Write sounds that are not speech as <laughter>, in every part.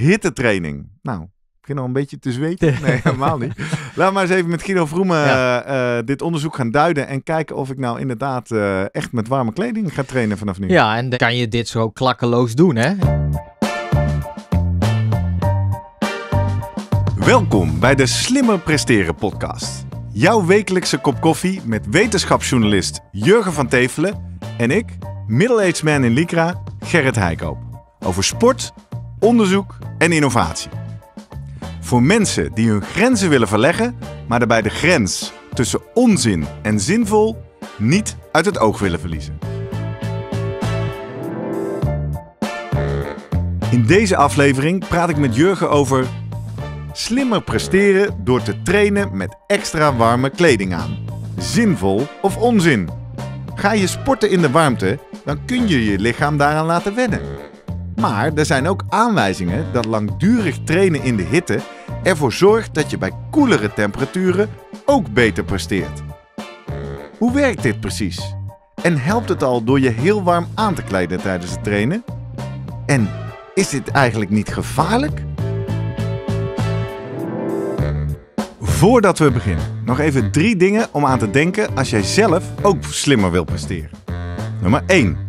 hittetraining. Nou, ik begin al een beetje te zweten. <laughs> Nee, helemaal niet. Laat maar eens even met Guido Vroemen eh, eh, dit onderzoek gaan duiden. En kijken of ik nou inderdaad eh, echt met warme kleding ga trainen vanaf nu. Ja, en dan kan je dit zo klakkeloos doen, hè? Welkom bij de Slimmer Presteren podcast. Jouw wekelijkse kop koffie met wetenschapsjournalist Jurgen van Tevelen en ik, middle-aged man in Lycra, Gerrit Heikoop. Over sport onderzoek en innovatie. Voor mensen die hun grenzen willen verleggen, maar daarbij de grens tussen onzin en zinvol niet uit het oog willen verliezen. In deze aflevering praat ik met Jurgen over slimmer presteren door te trainen met extra warme kleding aan. Zinvol of onzin? Ga je sporten in de warmte, dan kun je je lichaam daaraan laten wennen. Maar er zijn ook aanwijzingen dat langdurig trainen in de hitte ervoor zorgt dat je bij koelere temperaturen ook beter presteert. Hoe werkt dit precies? En helpt het al door je heel warm aan te kleden tijdens het trainen? En is dit eigenlijk niet gevaarlijk? Voordat we beginnen, nog even drie dingen om aan te denken als jij zelf ook slimmer wil presteren. Nummer 1.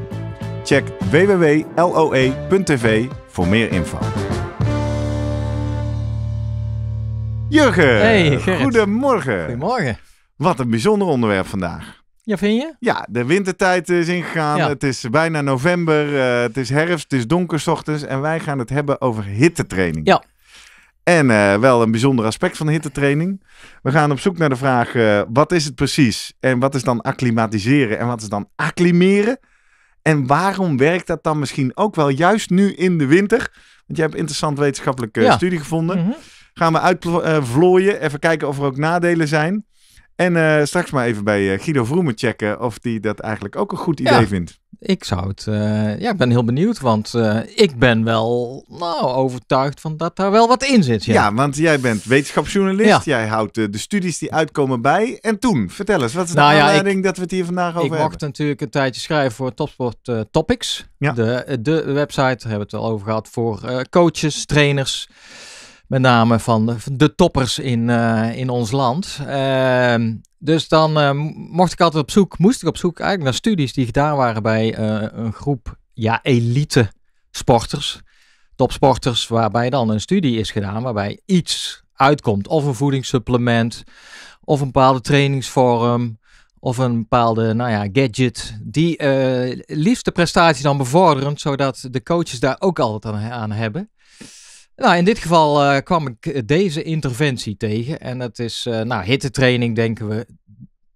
Check www.loe.tv voor meer info. Jurgen, hey, goedemorgen. Goedemorgen. Wat een bijzonder onderwerp vandaag. Ja, vind je? Ja, de wintertijd is ingegaan. Het is bijna november. Eh, het is herfst. Het is donker ochtends. En wij gaan het hebben over hittetraining. Ja. En eh, wel een bijzonder aspect van hittetraining. We gaan op zoek naar de vraag: eh, wat is het precies? En wat is dan acclimatiseren? En wat is dan acclimeren? En waarom werkt dat dan misschien ook wel juist nu in de winter? Want jij hebt interessant wetenschappelijk ja. studie gevonden. Mhm. Gaan we uitvlooien, eh, even kijken of er ook nadelen zijn. En eh, straks maar even bij eh, Guido Vroemen checken of die dat eigenlijk ook een goed idee vindt. Ik zou het. Eh, ja, ik ben heel benieuwd, want ik ben wel nou, overtuigd van dat daar wel wat in zit. Ja, ja want jij bent wetenschapsjournalist. Ja. Jij houdt de studies die uitkomen bij. En toen, vertel eens, wat is de nou aanleiding dat we het hier vandaag over hebben? Ik mocht natuurlijk een tijdje schrijven voor Topsport Topics. De, de website, daar hebben we het al over gehad, voor coaches, trainers. Met name van de toppers in, eh, in ons land. Ehm, dus dan uh, mocht ik altijd op zoek, moest ik op zoek eigenlijk naar studies die gedaan waren bij eh, een groep ja, elite sporters. Topsporters, waarbij dan een studie is gedaan waarbij iets uitkomt. Of een voedingssupplement, of een bepaalde trainingsvorm, of een bepaalde nou ja, gadget. Die liefst de prestatie dan bevorderend, zodat de coaches daar ook altijd aan hebben. Nou, in dit geval eh, kwam ik eh, deze interventie tegen. En dat is, uh, nou, hittetraining denken we.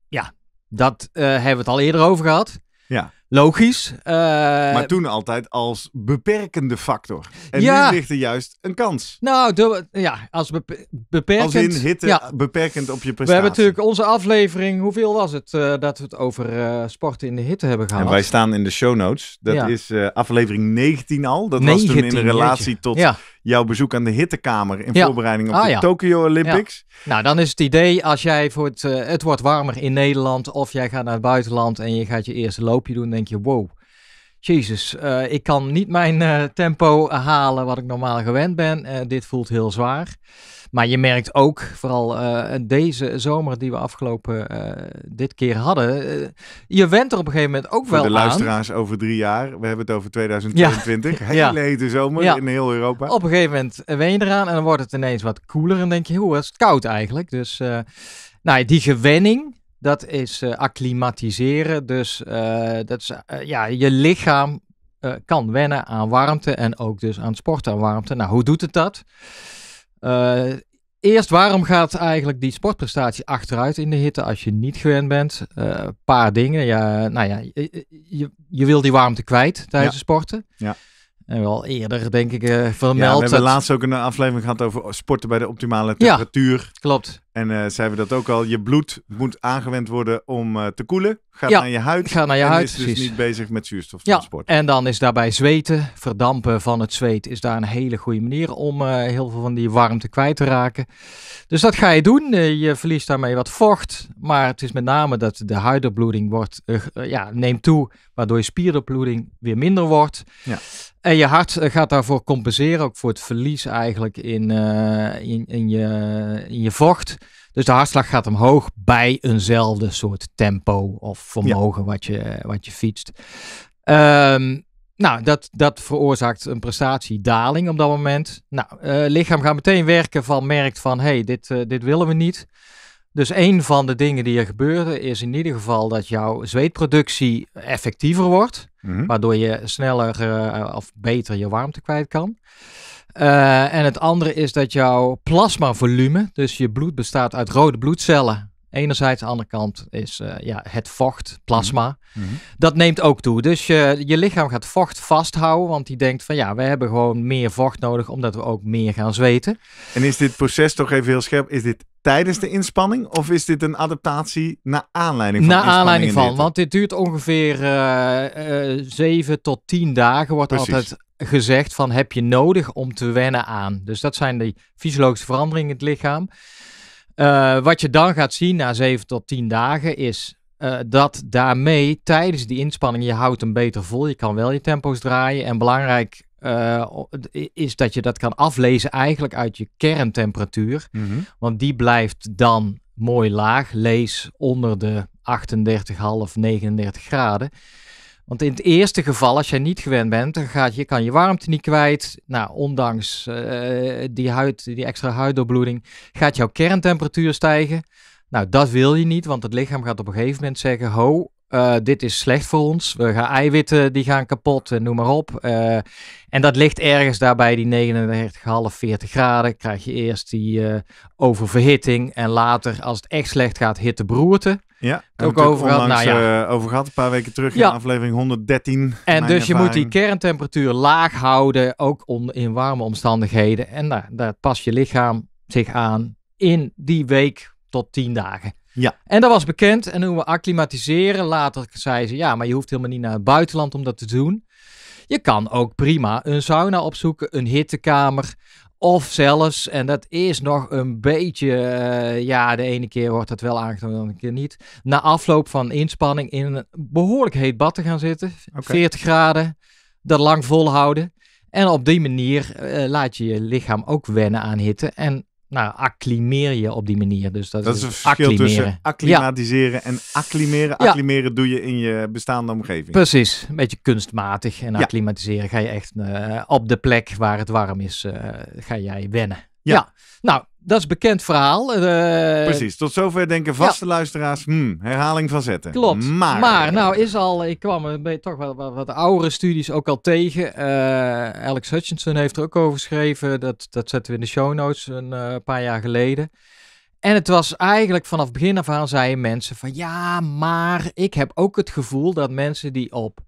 Ja, dat hebben we het al eerder over gehad. Ja. Logisch. maar toen altijd als beperkende factor. En nu ligt er juist een kans. Nou, ja, als beperkend. Als in hitte beperkend op je prestatie. We hebben natuurlijk onze aflevering, hoeveel was het, dat we het over sporten in de hitte hebben gehad. En wij staan in de show notes. Dat is aflevering 19 al. Dat was toen in relatie tot... Ja jouw bezoek aan de hittekamer in voorbereiding op ah, de Tokyo Olympics. Nou, dan is het idee als jij voor het, eh, het wordt warmer in Nederland of jij gaat naar het buitenland en je gaat je eerste loopje doen, denk je wow. Jezus, eh, ik kan niet mijn eh, tempo halen wat ik normaal gewend ben. dit voelt heel zwaar. Maar je merkt ook, vooral eh, deze zomer die we afgelopen eh, dit keer hadden, eh, je went er op een gegeven moment ook wel aan. de luisteraars over drie jaar, we hebben het over 2022, <laughs> Heel hete zomer in heel Europa. Op een gegeven moment wen je eraan en dan wordt het ineens wat koeler en denk je, hoe is het koud eigenlijk? Dus nou, die gewenning, dat is acclimatiseren. Dus dat is, ja, je lichaam kan wennen aan warmte en ook dus aan sport aan warmte. Nou, hoe doet het dat? Eh, eerst, waarom gaat eigenlijk die sportprestatie achteruit in de hitte als je niet gewend bent? Eh, een paar dingen. Ja, nou ja, je, je, wil die warmte kwijt tijdens ja. sporten. Ja. En wel eerder, denk ik, uh, vermeld. Ja, we hebben laatst ook een aflevering gehad over sporten bij de optimale temperatuur. Ja, klopt. En eh, zeiden we dat ook al. Je bloed moet aangewend worden om eh, te koelen. Gaat naar je huid. Gaat naar je en huid, is dus niet bezig met zuurstoftransport. Ja, en dan is daarbij zweten, verdampen van het zweet, is daar een hele goede manier om heel veel van die warmte kwijt te raken. Dus dat ga je doen. je verliest daarmee wat vocht. Maar het is met name dat de huiderbloeding wordt, ja, neemt toe, waardoor je spierbloeding weer minder wordt. Ja. En je hart eh, gaat daarvoor compenseren, ook voor het verlies eigenlijk in, eh, in, in, je, in je vocht. Dus de hartslag gaat omhoog bij eenzelfde soort tempo of vermogen wat, je, wat je fietst. Ehm, nou, dat, dat veroorzaakt een prestatiedaling op dat moment. Nou, eh, lichaam gaat meteen werken van merkt van, hey, dit, dit willen we niet. Dus een van de dingen die er gebeuren is in ieder geval dat jouw zweetproductie effectiever wordt. Mhm. Waardoor je sneller eh, of beter je warmte kwijt kan. Eh, en het andere is dat jouw plasmavolume, dus je bloed bestaat uit rode bloedcellen Enerzijds, aan de andere kant is eh, ja, het vocht, plasma. Mhm. Mhm. Dat neemt ook toe. Dus je, je lichaam gaat vocht vasthouden, want die denkt van ja, we hebben gewoon meer vocht nodig, omdat we ook meer gaan zweten. En is dit proces toch even heel scherp? Is dit tijdens de inspanning? Of is dit een adaptatie naar aanleiding van? Naar aanleiding van, want dit duurt ongeveer uh, eh, 7 eh, tot 10 dagen, wordt altijd gezegd van heb je nodig om te wennen aan. Dus dat zijn de fysiologische veranderingen in het lichaam. Eh, wat je dan gaat zien na 7 tot 10 dagen is eh, dat daarmee tijdens die inspanning je houdt hem beter vol. Je kan wel je tempo's draaien. En belangrijk eh, is dat je dat kan aflezen eigenlijk uit je kerntemperatuur. Mhm. Want die blijft dan mooi laag. Lees onder de 38,5, 39 graden. Want in het eerste geval, als jij niet gewend bent, dan gaat, je kan je warmte niet kwijt. Nou, ondanks eh, die, huid, die extra huiddoorbloeding gaat jouw kerntemperatuur stijgen. Nou, dat wil je niet, want het lichaam gaat op een gegeven moment zeggen: Ho, eh, dit is slecht voor ons. We gaan eiwitten, die gaan kapot, en eh, noem maar op. en dat ligt ergens daarbij die 39,5, 40 graden. Krijg je eerst die oververhitting en later, als het echt slecht gaat, hitteberoerte. Ja, ook overal. Nou ja. Eh, over gehad, een paar weken terug ja. in aflevering 113. En dus je moet die kerntemperatuur laag houden, ook onder in warme omstandigheden. En daar past je lichaam zich aan in die week tot 10 dagen. Ja. En dat was bekend. En hoe we acclimatiseren, later zei ze, ja, maar je hoeft helemaal niet naar het buitenland om dat te doen. Je kan ook prima een sauna opzoeken, een hittekamer. Of zelfs, en dat is nog een beetje, eh, ja, de ene keer wordt dat wel aangenomen, de andere keer niet. Na afloop van inspanning in een behoorlijk heet bad te gaan zitten. Okay. 40 graden, dat lang volhouden. En op die manier eh, laat je je lichaam ook wennen aan hitte. En nou, acclimeer je op die manier. Dus dat, is een verschil tussen acclimatiseren en acclimeren. Acclimeren doe je in je bestaande omgeving. Precies, een beetje kunstmatig. En acclimatiseren ga je echt eh, op de plek waar het warm is, eh, ga jij wennen. ja. nou, dat is bekend verhaal. Eh, Precies, tot zover denken vaste luisteraars, hmm, herhaling van zetten. Klopt, maar, maar nou is al, ik kwam een toch wel wat, wat, oudere studies ook al tegen. Eh, Alex Hutchinson heeft er ook over geschreven, dat, dat zetten we in de show notes een eh, paar jaar geleden. En het was eigenlijk vanaf begin af aan zeiden mensen van ja, maar ik heb ook het gevoel dat mensen die op,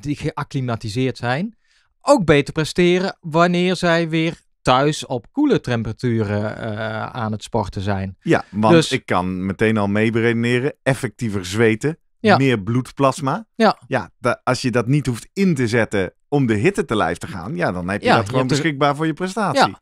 die geacclimatiseerd zijn, ook beter presteren wanneer zij weer thuis op koele temperaturen eh, aan het sporten zijn. Ja, want dus- ik kan meteen al meeberedeneren, effectiever zweten, meer bloedplasma. Ja. Ja, als je dat niet hoeft in te zetten om de hitte te lijf te gaan, ja, dan heb je dat gewoon beschikbaar voor je prestatie. Ja.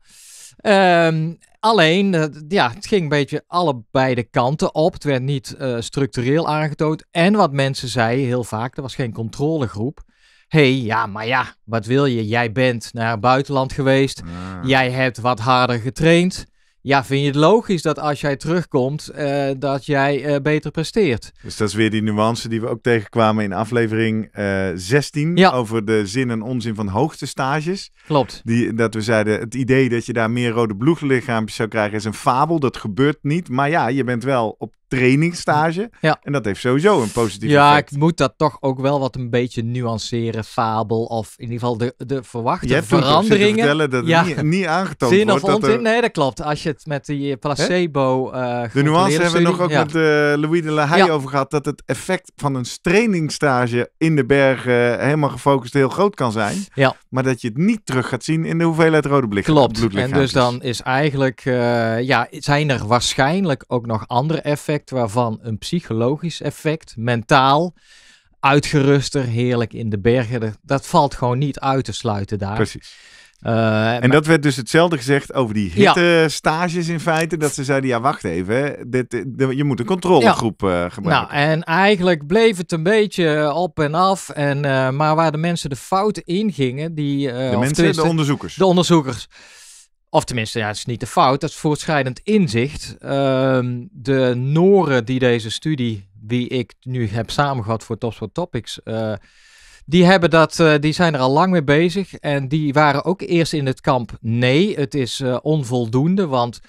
Ehm, alleen, eh, ja, het ging een beetje allebei de kanten op. Het werd niet eh, structureel aangetoond. En wat mensen zeiden heel vaak, er was geen controlegroep hey, ja, maar ja, wat wil je? Jij bent naar het buitenland geweest. Jij hebt wat harder getraind. Ja, vind je het logisch dat als jij terugkomt, eh, dat jij eh, beter presteert? Dus dat is weer die nuance die we ook tegenkwamen in aflevering 16. Eh, ja. Over de zin en onzin van hoogtestages. Klopt. Die, dat we zeiden, het idee dat je daar meer rode bloedlichaampjes zou krijgen is een fabel. Dat gebeurt niet. Maar ja, je bent wel op trainingsstage. Ja. En dat heeft sowieso een positief ja, effect. Ja, ik moet dat toch ook wel wat een beetje nuanceren, fabel of in ieder geval de, de verwachte je veranderingen. dat ja. niet, niet aangetoond Zin wordt. Of Nee, dat klopt. Als je het met die eh, placebo uh, De nuance hebben we nog ook met eh, Louis de La Haye over gehad, dat het effect van een trainingsstage in de bergen helemaal gefocust heel groot kan zijn. Ja. Maar dat je het niet terug gaat zien in de hoeveelheid rode blikken. Klopt. En dus dan is eigenlijk, ja, zijn er waarschijnlijk ook nog andere effecten waarvan een psychologisch effect, mentaal, uitgeruster, heerlijk in de bergen, dat valt gewoon niet uit te sluiten daar. Precies. Eh, en dat werd dus hetzelfde gezegd over die hittestages stages in feite. Dat ze zeiden, ja wacht even, dit, eh, je moet een controlegroep eh, gebruiken. Nou, en eigenlijk bleef het een beetje op en af. En, maar waar de mensen de fout in gingen, die... de mensen, de onderzoekers. De onderzoekers. Of tenminste, ja, het is niet de fout, dat is voortschrijdend inzicht. Ehm, de Noren die deze studie, die ik nu heb samengevat voor Topsport Topics, eh, die, hebben dat, eh, die zijn er al lang mee bezig. En die waren ook eerst in het kamp nee, het is eh, onvoldoende. Want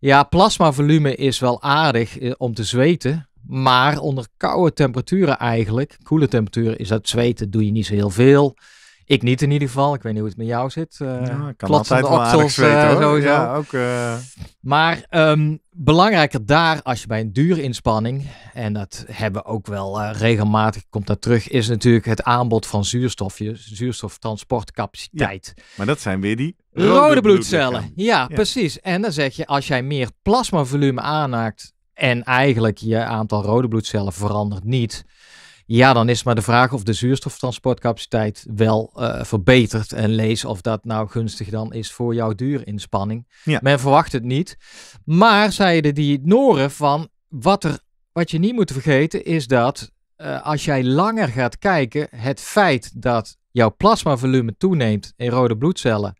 ja, plasmavolume is wel aardig om te zweten. Maar onder koude temperaturen eigenlijk, koele temperaturen, is dat zweten, doe je niet zo heel veel. Ik niet in ieder geval. Ik weet niet hoe het met jou zit. Uh, ja, kan wel oksels, eh, Ja, ook, uh... Maar ehm, belangrijker daar, als je bij een dure inspanning, en dat hebben we ook wel regelmatig, komt dat terug, is natuurlijk het aanbod van zuurstofjes zuurstoftransportcapaciteit. Ja, maar dat zijn weer die rode, bloedcellen. Ja, ja, precies. En dan zeg je, als jij meer plasmavolume aanhaakt en eigenlijk je aantal rode bloedcellen verandert niet ja, dan is maar de vraag of de zuurstoftransportcapaciteit wel uh, eh, verbetert. En lees of dat nou gunstig dan is voor jouw duurinspanning. Ja. Men verwacht het niet. Maar zeiden die Noren van wat, er, wat je niet moet vergeten is dat eh, als jij langer gaat kijken, het feit dat jouw plasmavolume toeneemt in rode bloedcellen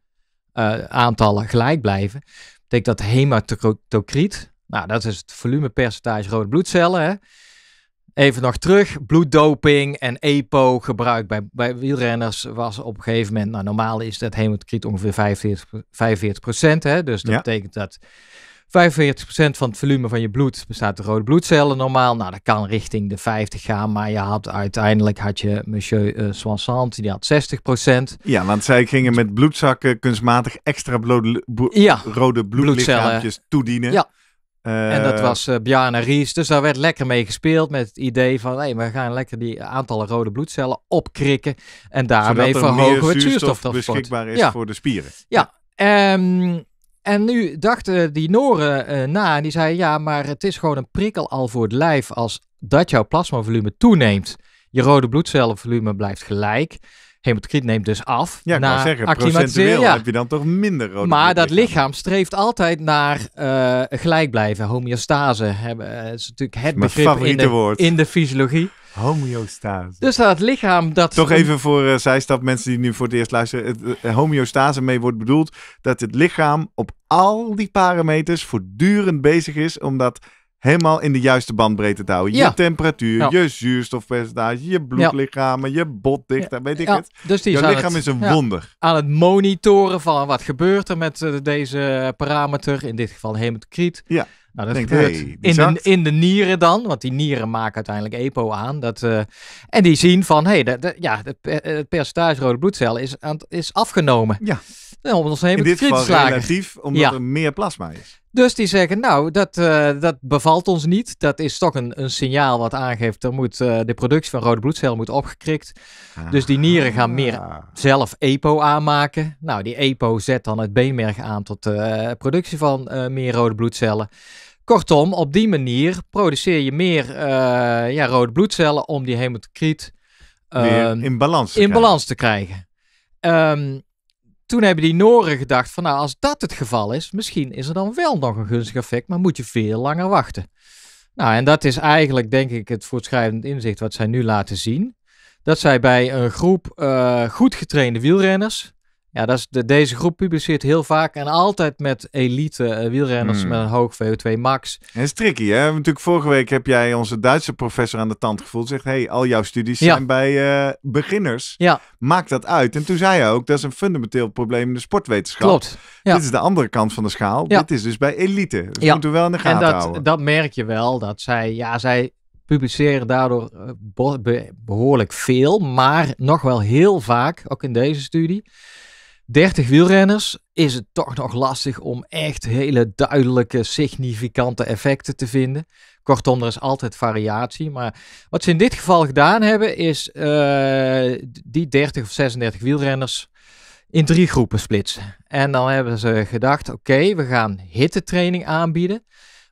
eh, aantallen gelijk blijven, betekent dat hematocriet, nou dat is het volumepercentage rode bloedcellen, hè, Even nog terug, bloeddoping en EPO gebruik bij, bij wielrenners was op een gegeven moment, nou normaal is dat hemocriet ongeveer 45, 45 procent, hè? dus dat betekent dat 45% van het volume van je bloed bestaat uit rode bloedcellen normaal. Nou, dat kan richting de 50 gaan, maar je had uiteindelijk had je monsieur uh, eh, Soissant, die had 60%. Ja, want zij gingen met bloedzakken kunstmatig extra rode bloedlichaampjes toedienen. Ja, en dat eh, was uh, Bjarne Ries. Dus daar werd lekker mee gespeeld met het idee van... hé, hey, we gaan lekker die aantallen rode bloedcellen opkrikken... en daarmee verhogen we het zuurstof. Dat beschikbaar is voor de spieren. Ja, ehm, en nu dachten die Noren eh, na en die zeiden... ja, maar het is gewoon een prikkel al voor het lijf... als dat jouw plasmavolume toeneemt. Je rode bloedcellenvolume blijft gelijk hemocriet neemt dus af. Ja, ik na zeggen, procentueel heb je dan toch minder rode Maar dat lichaam. streeft altijd naar uh, gelijk blijven. Homeostase hebben, eh, is natuurlijk het is begrip in de, woord. in de fysiologie. Homeostase. Dus dat lichaam dat... Toch even voor eh, zijstap mensen die nu voor het eerst luisteren. homeostase mee wordt bedoeld dat het lichaam op al die parameters voortdurend bezig is omdat helemaal in de juiste bandbreedte te houden. Je temperatuur, je zuurstofpercentage, je bloedlichamen, je botdichtheid, weet ik het. Dus die Jouw lichaam is een wonder. Aan het monitoren van wat gebeurt er met eh, deze parameter, in dit geval hematocriet. Ja. Nou, dat gebeurt in, de, in, de, nieren dan, want die nieren maken uiteindelijk EPO aan. Dat, eh, en die zien van, hé, hey, ja, eh, het, percentage rode bloedcellen is, is afgenomen. Ja om ons heen te dit geval relatief, omdat er meer plasma is. Dus die zeggen, nou, dat, eh, dat bevalt ons niet. Dat is toch een, een signaal wat aangeeft, er moet, eh, de productie van rode bloedcellen moet opgekrikt. Dus die nieren gaan meer ah. zelf EPO aanmaken. Nou, die EPO zet dan het beenmerg aan tot uh, productie van meer rode bloedcellen. Kortom, op die manier produceer je meer ja, rode bloedcellen om die hemocriet ehm, in balans te in krijgen. Balans te krijgen. Ehm, toen hebben die Noren gedacht van nou, als dat het geval is, misschien is er dan wel nog een gunstig effect, maar moet je veel langer wachten. Nou, en dat is eigenlijk denk ik het voortschrijdend inzicht wat zij nu laten zien. Dat zij bij een groep eh, goed getrainde wielrenners ja, dat is de, deze groep publiceert heel vaak en altijd met elite eh, wielrenners hmm. met een hoog VO2 max. en is tricky, hè? Natuurlijk, vorige week heb jij onze Duitse professor aan de tand gevoeld. Zegt, hey, al jouw studies zijn bij eh, beginners. Ja. Maak dat uit. En toen zei hij ook, dat is een fundamenteel probleem in de sportwetenschap. Klopt. Dit is de andere kant van de schaal. Ja. Dit is dus bij elite. Dus ja. moeten wel in de gaten en dat, dat merk je wel, dat zij, ja, zij publiceren daardoor eh, behoorlijk veel, maar nog wel heel vaak, ook in deze studie 30 wielrenners is het toch nog lastig om echt hele duidelijke, significante effecten te vinden. Kortom, er is altijd variatie. Maar wat ze in dit geval gedaan hebben, is eh, die 30 of 36 wielrenners in drie groepen splitsen. En dan hebben ze gedacht: oké, we gaan hittetraining aanbieden.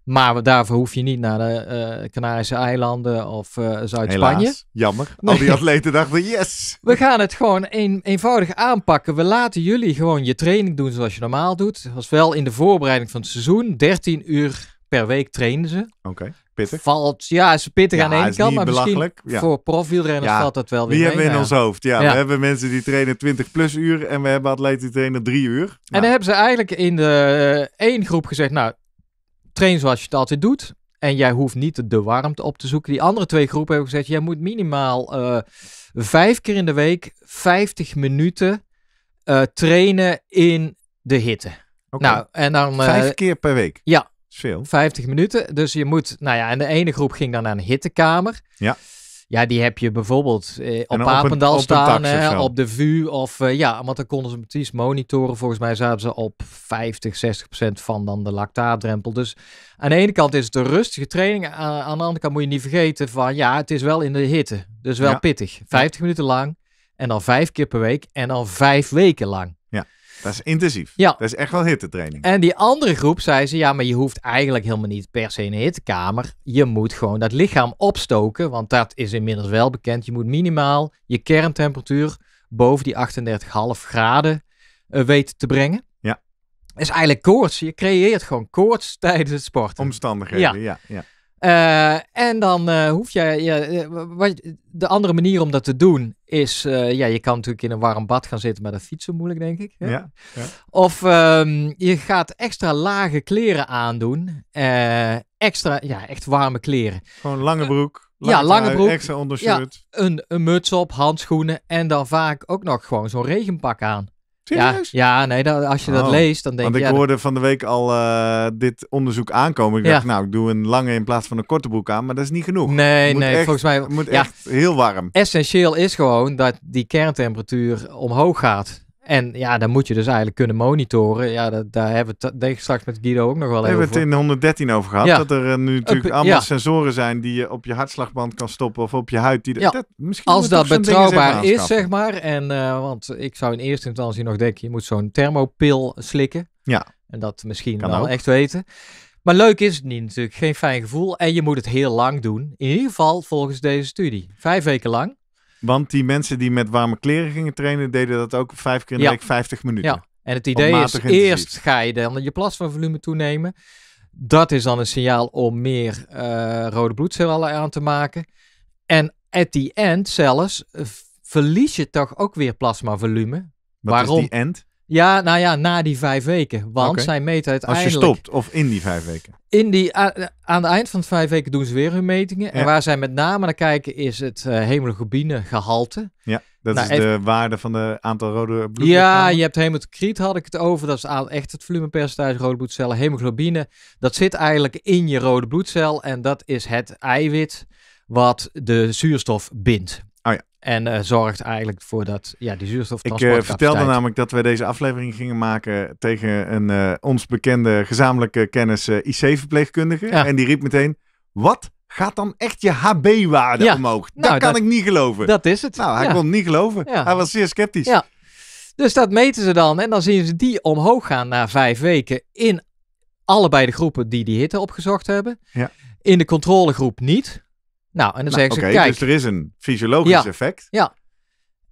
Maar daarvoor hoef je niet naar de eh, Canarische eilanden of uh, Zuid-Spanje. Jammer. Al die atleten dachten, yes! We gaan het gewoon eenvoudig aanpakken. We laten jullie gewoon je training doen zoals je normaal doet. Dat wel in de voorbereiding van het seizoen. 13 uur per week trainen ze. Oké. Pittig. Valt, ja, is pittig aan de ene kant, maar misschien voor profielrenners valt dat wel weer Die hebben we in nou ons hoofd, ja. We hebben mensen die trainen 20 plus uur en we hebben atleten die trainen 3 uur. En dan nou. hebben ze eigenlijk in de eh, één groep gezegd, nou, train zoals je het altijd doet. En jij hoeft niet de warmte op te zoeken. Die andere twee groepen hebben gezegd: jij moet minimaal eh, vijf keer in de week 50 minuten eh, trainen in de hitte. Nou, en dan, eh, vijf keer per week? Ja. Veel. 50 minuten. Dus je moet, nou ja, en de ene groep ging dan naar een hittekamer. Ja. Ja, die heb je bijvoorbeeld eh, op Papendal staan, op de VU. Of eh, ja, want dan konden ze precies monitoren. Volgens mij zaten ze op 50, 60 procent van dan de lactaatdrempel. Dus aan de ene kant is het een rustige training. Aan, de andere kant moet je niet vergeten van ja, het is wel in de hitte. Dus wel pittig. 50 minuten lang en dan vijf keer per week en dan vijf weken lang. Ja. Dat is intensief. Ja. Dat is echt wel hittetraining. En die andere groep zei ze, ja, maar je hoeft eigenlijk helemaal niet per se in een hittekamer. Je moet gewoon dat lichaam opstoken, want dat is inmiddels wel bekend. Je moet minimaal je kerntemperatuur boven die 38,5 graden eh, weten te brengen. Ja. is eigenlijk koorts. Je creëert gewoon koorts <laughs> tijdens het sporten. Omstandigheden, ja. ja, ja. Eh, en dan eh, hoef jij. Eh, de andere manier om dat te doen is. ja, je kan natuurlijk in een warm bad gaan zitten, maar dat fietsen moeilijk, denk ik. Ja, ja, Of ehm, je gaat extra lage kleren aandoen. extra, ja, echt warme kleren. Gewoon lange broek. Lange ja, lange broek. Extra ondershirt. een, een muts op, handschoenen. En dan vaak ook nog gewoon zo'n regenpak aan. Serieus? Ja, ja nee, dan, als je dat oh. leest, dan denk je... Want ik hoorde van de week al eh, dit onderzoek aankomen. Ik dacht, nou, ik doe een lange in plaats van een korte broek aan, maar dat is niet genoeg. Nee, nee, volgens mij... moet echt heel warm. Essentieel is gewoon dat die kerntemperatuur omhoog gaat. En ja, dan moet je dus eigenlijk kunnen monitoren. Ja, dat, daar hebben we het straks met Guido ook nog wel even over. We hebben het in 113 over gehad. Ja. Dat er eh, nu natuurlijk eh, allemaal sensoren zijn die je op je hartslagband kan stoppen of op je huid. Die ja. dat, misschien Als dat betrouwbaar is, zeg maar. En, eh, want ik zou in eerste instantie nog denken, je moet zo'n thermopil slikken. Ja. En dat misschien wel echt weten. Maar leuk is het niet natuurlijk. Geen fijn gevoel. En je moet het heel lang doen. In ieder geval volgens deze studie. Vijf weken lang. Want die mensen die met warme kleren gingen trainen, deden dat ook vijf keer in de week 50 minuten. Ja. En het idee is, eerst ga je dan je plasmavolume toenemen. Dat is dan een signaal om meer eh, rode bloedcellen aan te maken. En at the end zelfs eh, verlies je toch ook weer plasmavolume. Wat Waarom? Is die end? Ja, nou ja, na die vijf weken. Want zij meten uiteindelijk... Als je stopt of in die vijf weken? In die, eh, aan het eind van de vijf weken doen ze weer hun metingen. En waar zij met name naar kijken is het eh, hemoglobinegehalte. Ja, dat nou, is de waarde van de aantal rode bloedcellen. Ja, je hebt hematocriet had ik het over. Dat is echt het volumepercentage rode bloedcellen. Hemoglobine, dat zit eigenlijk in je rode bloedcel. En dat is het eiwit wat de zuurstof bindt. En uh, zorgt eigenlijk voor dat ja, die zuurstof. Ik eh, vertelde namelijk dat wij deze aflevering gingen maken tegen een eh, ons bekende gezamenlijke kennis IC-verpleegkundige. En die riep meteen: Wat? Gaat dan echt je HB-waarde omhoog? Nou, dat kan ik niet geloven. Dat is het. Nou, hij kon het niet geloven. Hij was zeer sceptisch. Ja. Dus dat meten ze dan. En dan zien ze die omhoog gaan na vijf weken in allebei de groepen die die hitte opgezocht hebben. Ja. In de controlegroep niet. Nou, en dan nou, zeggen ze, kijk... dus er is een fysiologisch effect. Ja.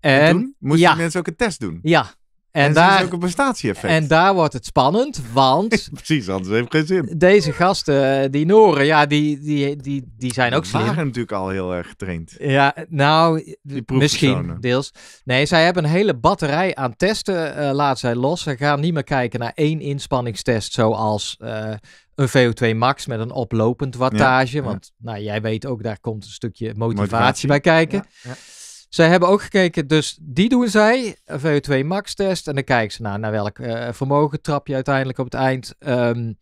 En, en toen moesten mensen ook een test doen. Ja. En, en daar, is ook een prestatie-effect. En daar wordt het spannend, want... <laughs> Precies, anders heeft geen zin. Deze gasten, eh, die Noren, ja, die, die, die, die zijn ook die waren natuurlijk al heel erg getraind. Ja, nou, misschien deels. Nee, zij hebben een hele batterij aan testen, uh, laat zij los. Ze gaan niet meer kijken naar één inspanningstest zoals... Eh, een VO2 max met een oplopend wattage. want ja. Nou, jij weet ook, daar komt een stukje motivatie, bij kijken. Ja, zij hebben ook gekeken, dus die doen zij, een VO2 max test. En dan kijken ze naar, naar welk eh, vermogen trap je uiteindelijk op het eind. Ehm,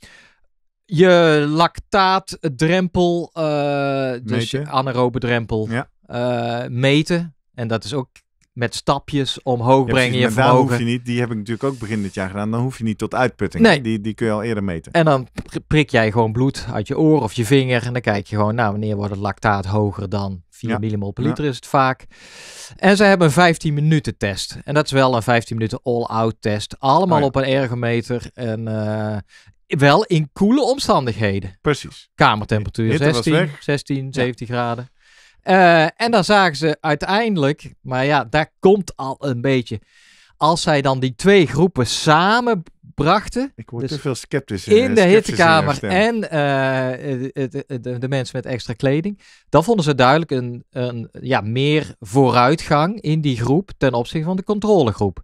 je lactaatdrempel, uh, dus je anaerobe drempel, eh, meten. En dat is ook met stapjes omhoog ja, brengen. Je vermogen. hoef je niet, die heb ik natuurlijk ook begin dit jaar gedaan. Dan hoef je niet tot uitputting. Nee. Die, die kun je al eerder meten. En dan prik jij gewoon bloed uit je oor of je vinger. En dan kijk je gewoon, nou, wanneer wordt het lactaat hoger dan 4 millimol per liter is het vaak. En ze hebben een 15 minuten test. En dat is wel een 15 minuten all-out test. Allemaal oh op een ergometer. En eh, wel in koele omstandigheden. Precies. Kamertemperatuur 16, 16, 17 graden. Eh, en dan zagen ze uiteindelijk, maar ja, daar komt al een beetje. Als zij dan die twee groepen samen brachten. Ik word dus te veel sceptisch eh, in, de hittekamer en eh, de, de, de, mensen met extra kleding. Dan vonden ze duidelijk een, een ja, meer vooruitgang in die groep ten opzichte van de controlegroep.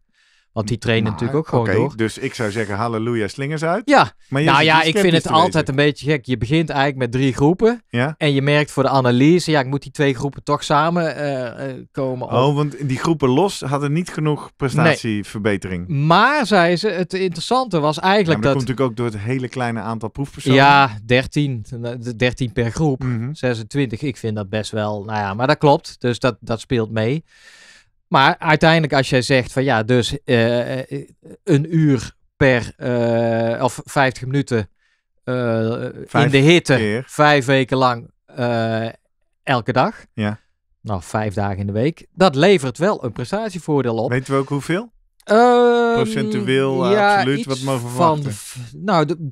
Want die trainen natuurlijk ook gewoon okay, door. Dus ik zou zeggen, halleluja, slingers uit. Ja, maar nou ja, ik vind het altijd een beetje gek. Je begint eigenlijk met drie groepen. En je merkt voor de analyse, ja, ik moet die twee groepen toch samen eh, eh, komen. Op. Oh, want die groepen los hadden niet genoeg prestatieverbetering. Nee. Maar, zei ze, het interessante was eigenlijk ja, dat... dat... komt natuurlijk ook door het hele kleine aantal proefpersonen. Ja, 13. 13 per groep. 26. Mhm. Ik vind dat best wel, nou ja, maar dat klopt. Dus dat, dat speelt mee. Maar uiteindelijk als jij zegt van ja, dus eh, eh, een uur per, eh, of 50 minuten in de hitte, vijf weken lang elke dag. Ja. Nou, vijf dagen in de week. Dat levert wel een prestatievoordeel op. Weet we ook hoeveel? Ehm, Procentueel, absoluut, wat mogen we Van, nou, de,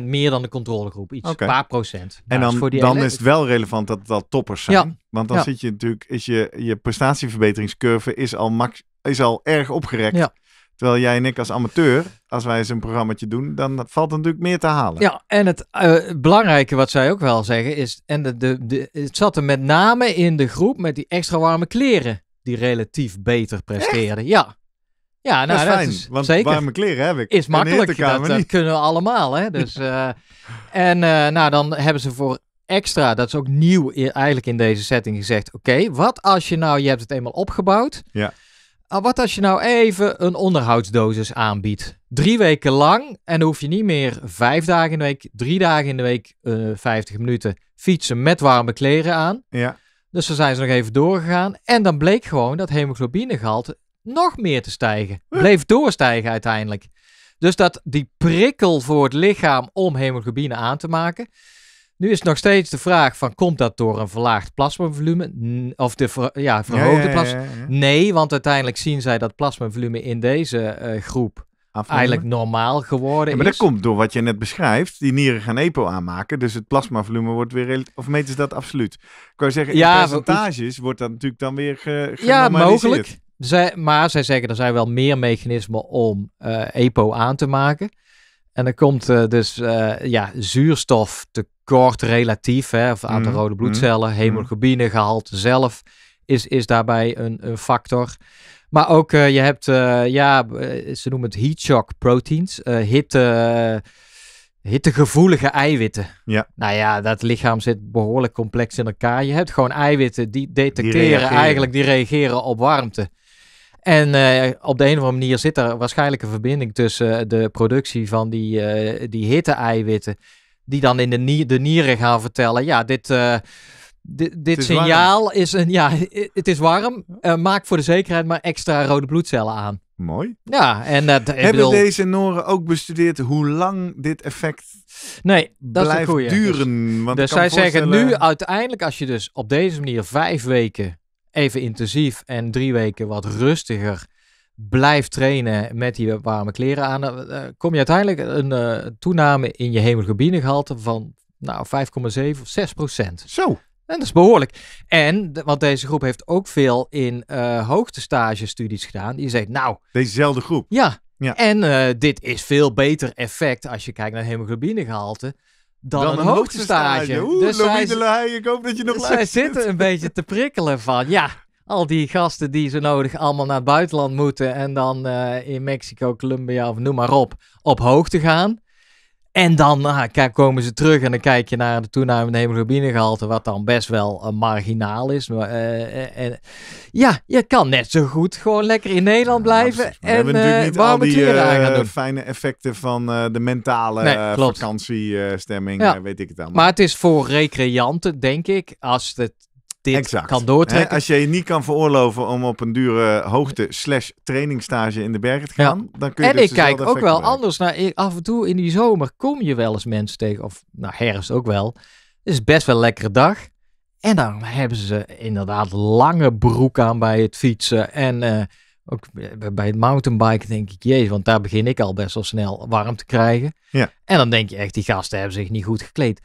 3% meer dan de controlegroep. Iets, een paar procent. En dan, nou, is, dan is het wel relevant dat het al toppers zijn. Want dan zit je natuurlijk, is je, je prestatieverbeteringscurve is al, max, is al erg opgerekt. Terwijl jij en ik als amateur, als wij zo'n programmaatje doen, dan valt er natuurlijk meer te halen. Ja, en eh, het belangrijke wat zij ook wel zeggen is, en de, de, het zat er met name in de groep met die extra warme kleren, die relatief beter presteerden. Ja, ja, nou, dat is fijn, want zeker. warme kleren heb ik. Is makkelijk, dat, dat kunnen we allemaal. Hè? Dus, <laughs> eh, en eh, nou, dan hebben ze voor extra, dat is ook nieuw eigenlijk in deze setting gezegd. Oké, wat als je nou, je hebt het eenmaal opgebouwd. Ja. Ah, wat als je nou even een onderhoudsdosis aanbiedt? Drie weken lang en dan hoef je niet meer vijf dagen in de week, drie dagen in de week, 50 eh, minuten fietsen met warme kleren aan. Ja. Dus dan zijn ze nog even doorgegaan. En dan bleek gewoon dat hemoglobine hemoglobingehalte nog meer te stijgen. Bleef doorstijgen uiteindelijk. Dus dat die prikkel voor het lichaam om hemoglobine aan te maken. Nu is nog steeds de vraag van, komt dat door een verlaagd plasmavolume? Of de ja, verhoogde plasma? nee, want uiteindelijk zien zij dat plasmavolume in deze eh, groep eigenlijk normaal geworden ja, maar dat komt door wat je net beschrijft. Die nieren gaan EPO aanmaken, dus het plasmavolume wordt weer... Of meten ze dat absoluut? Ik wou zeggen, in percentages wordt dat natuurlijk dan weer ge Ja, mogelijk maar zij zeggen er zijn wel meer mechanismen om eh, EPO aan te maken. En dan komt uh, dus uh, ja, zuurstoftekort relatief, hè, of aantal mm, rode mm, bloedcellen, mm. hemoglobinegehalte zelf is, is daarbij een, een factor. Maar ook je hebt, ja, ze noemen het heat shock proteins, hitte, hittegevoelige eiwitten. Ja. Nou ja, dat lichaam zit behoorlijk complex in elkaar. Je hebt gewoon eiwitten die detecteren eigenlijk, die reageren op warmte. En eh, op de een of andere manier zit er waarschijnlijk een verbinding tussen eh, de productie van die, eh, die hitte-eiwitten, die dan in de, nier, de nieren gaan vertellen: ja, dit. dit, signaal is een ja, het is warm. maak voor de zekerheid maar extra rode bloedcellen aan. Mooi. Ja, en dat hebben bedoel... deze Noren ook bestudeerd hoe lang dit effect nee, dat blijft is duren? Dus want dus zij zeggen nu uiteindelijk, als je dus op deze manier vijf weken even intensief en drie weken wat rustiger blijft trainen met die warme kleren aan, eh, eh, kom je uiteindelijk een eh, toename in je hemoglobinegehalte van nou, 5,7 of 6 procent. Zo. En dat is behoorlijk. En, want deze groep heeft ook veel in uh, studies gedaan. Die zegt, nou... Dezezelfde groep. Ja. En dit is veel beter effect als je kijkt naar hemoglobinegehalte dan, een, een hoogtestage. dus de ik hoop dat je nog Zij zitten een beetje te prikkelen van, ja, al die gasten die ze nodig allemaal naar het buitenland moeten en dan eh, in Mexico, Colombia of noem maar op, op hoogte gaan. En dan ah, kijk, komen ze terug en dan kijk je naar de toename van de hemoglobinegehalte, wat dan best wel eh, marginaal is. Maar, eh, eh, ja, je kan net zo goed gewoon lekker in Nederland blijven. en we hebben niet al die fijne effecten van de mentale vakantiestemming, weet ik het allemaal. Maar het is voor recreanten, denk ik, als het exact. kan doortrekken. als je je niet kan veroorloven om op een dure hoogte slash trainingstage in de bergen te gaan, dan kun je En dus ik kijk ook wel anders naar, af en toe in die zomer kom je wel eens mensen tegen, of nou herfst ook wel. Het is best wel een lekkere dag. En dan hebben ze inderdaad lange broek aan bij het fietsen en... Eh, ook bij het mountainbiken denk ik, jezus, want daar begin ik al best wel snel warm te krijgen. Ja. En dan denk je echt, die gasten hebben zich niet goed gekleed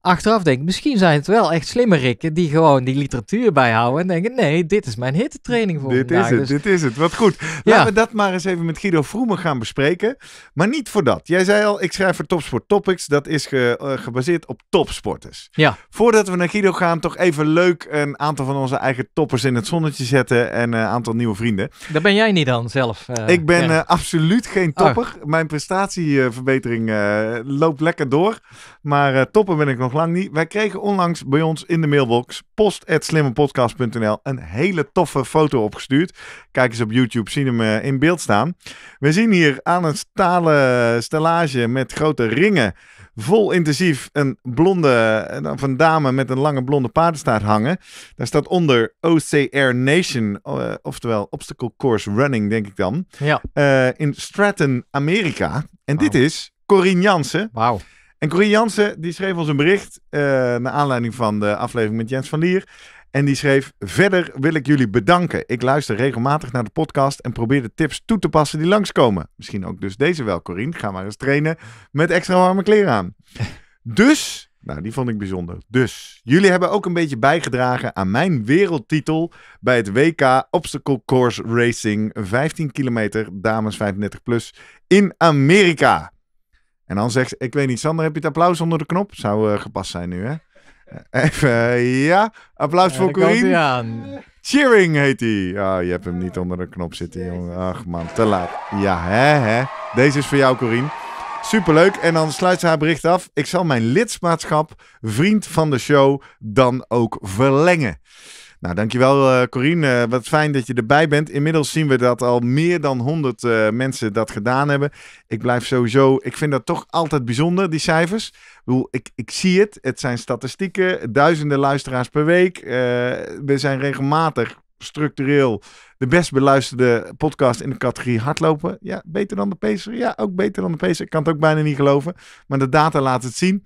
achteraf denk ik, misschien zijn het wel echt slimmerikken die gewoon die literatuur bijhouden en denken, nee, dit is mijn hittetraining voor dit vandaag. Dit is het, dus... dit is het. Wat goed. Laten we dat maar eens even met Guido Vroemen gaan bespreken. Maar niet voor dat. Jij zei al, ik schrijf voor Topsport Topics. Dat is eh, gebaseerd op topsporters. Ja. Voordat we naar Guido gaan, toch even leuk een aantal van onze eigen toppers in het zonnetje zetten en een eh, aantal nieuwe vrienden. Daar ben jij niet dan zelf. Eh, ik ben absoluut geen oh. topper. Mijn prestatieverbetering loopt lekker door. Maar topper ben ik nog lang niet. Wij kregen onlangs bij ons in de mailbox post.slimmepodcast.nl een hele toffe foto opgestuurd. Kijk eens op YouTube, zien hem eh, in beeld staan. We zien hier aan een stalen stellage met grote ringen vol intensief een blonde, van dame met een lange blonde paardenstaart hangen. Daar staat onder OCR Nation, eh, oftewel Obstacle Course Running, denk ik dan. Ja. Eh, in Stratton, Amerika. En dit is Corinne Jansen. Wauw. En Corrie Jansen die schreef ons een bericht uh, naar aanleiding van de aflevering met Jens van Lier. En die schreef: Verder wil ik jullie bedanken. Ik luister regelmatig naar de podcast en probeer de tips toe te passen die langskomen. Misschien ook dus deze wel, Corine. Ga maar eens trainen met extra warme kleren aan. <laughs> Dus nou, die vond ik bijzonder. Dus, jullie hebben ook een beetje bijgedragen aan mijn wereldtitel bij het WK Obstacle Course Racing 15 kilometer dames 35 plus in Amerika. En dan zegt ik weet niet, Sander, heb je het applaus onder de knop? Zou eh, gepast zijn nu, hè? Eh, even, eh, ja, applaus voor Corine. Aan. Cheering heet hij. Ah, je hebt hem niet onder de knop zitten, jongen. Ach man, te laat. Ja, hè, hè. Deze is voor jou, Corine. Superleuk. En dan sluit ze haar bericht af. Ik zal mijn lidsmaatschap, vriend van de show, dan ook verlengen. Nou, dankjewel eh, Corine. Eh, wat fijn dat je erbij bent. Inmiddels zien we dat al meer dan 100 eh, mensen dat gedaan hebben. Ik blijf sowieso, ik vind dat toch altijd bijzonder, die cijfers. Ik, ik, ik zie het, het zijn statistieken, duizenden luisteraars per week. we zijn regelmatig structureel de best beluisterde podcast in de categorie hardlopen. Ja, beter dan de Pacer. Ja, ook beter dan de Pacer. Ik kan het ook bijna niet geloven. Maar de data laat het zien.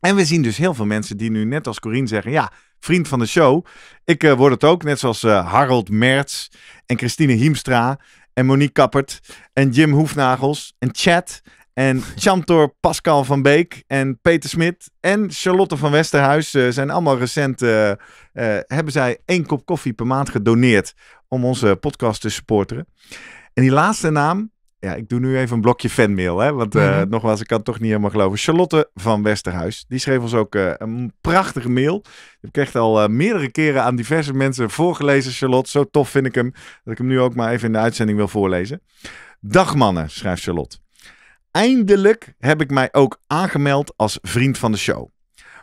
En we zien dus heel veel mensen die nu net als Corine zeggen... ja, vriend van de show. Ik eh, word het ook, net zoals eh, Harold Merts en Christine Hiemstra en Monique Kappert en Jim Hoefnagels en Chad en Chantor Pascal van Beek en Peter Smit en Charlotte van Westerhuis eh, zijn allemaal recent, hebben zij één kop koffie per maand gedoneerd om onze podcast te supporteren. En die laatste naam, ja, ik doe nu even een blokje fanmail, hè, want eh, mhm. nogmaals, ik kan het toch niet helemaal geloven. Charlotte van Westerhuis, die schreef ons ook eh, een prachtige mail. Ik heb echt al eh, meerdere keren aan diverse mensen voorgelezen, Charlotte. Zo tof vind ik hem, dat ik hem nu ook maar even in de uitzending wil voorlezen. Dag mannen, schrijft Charlotte. Eindelijk heb ik mij ook aangemeld als vriend van de show.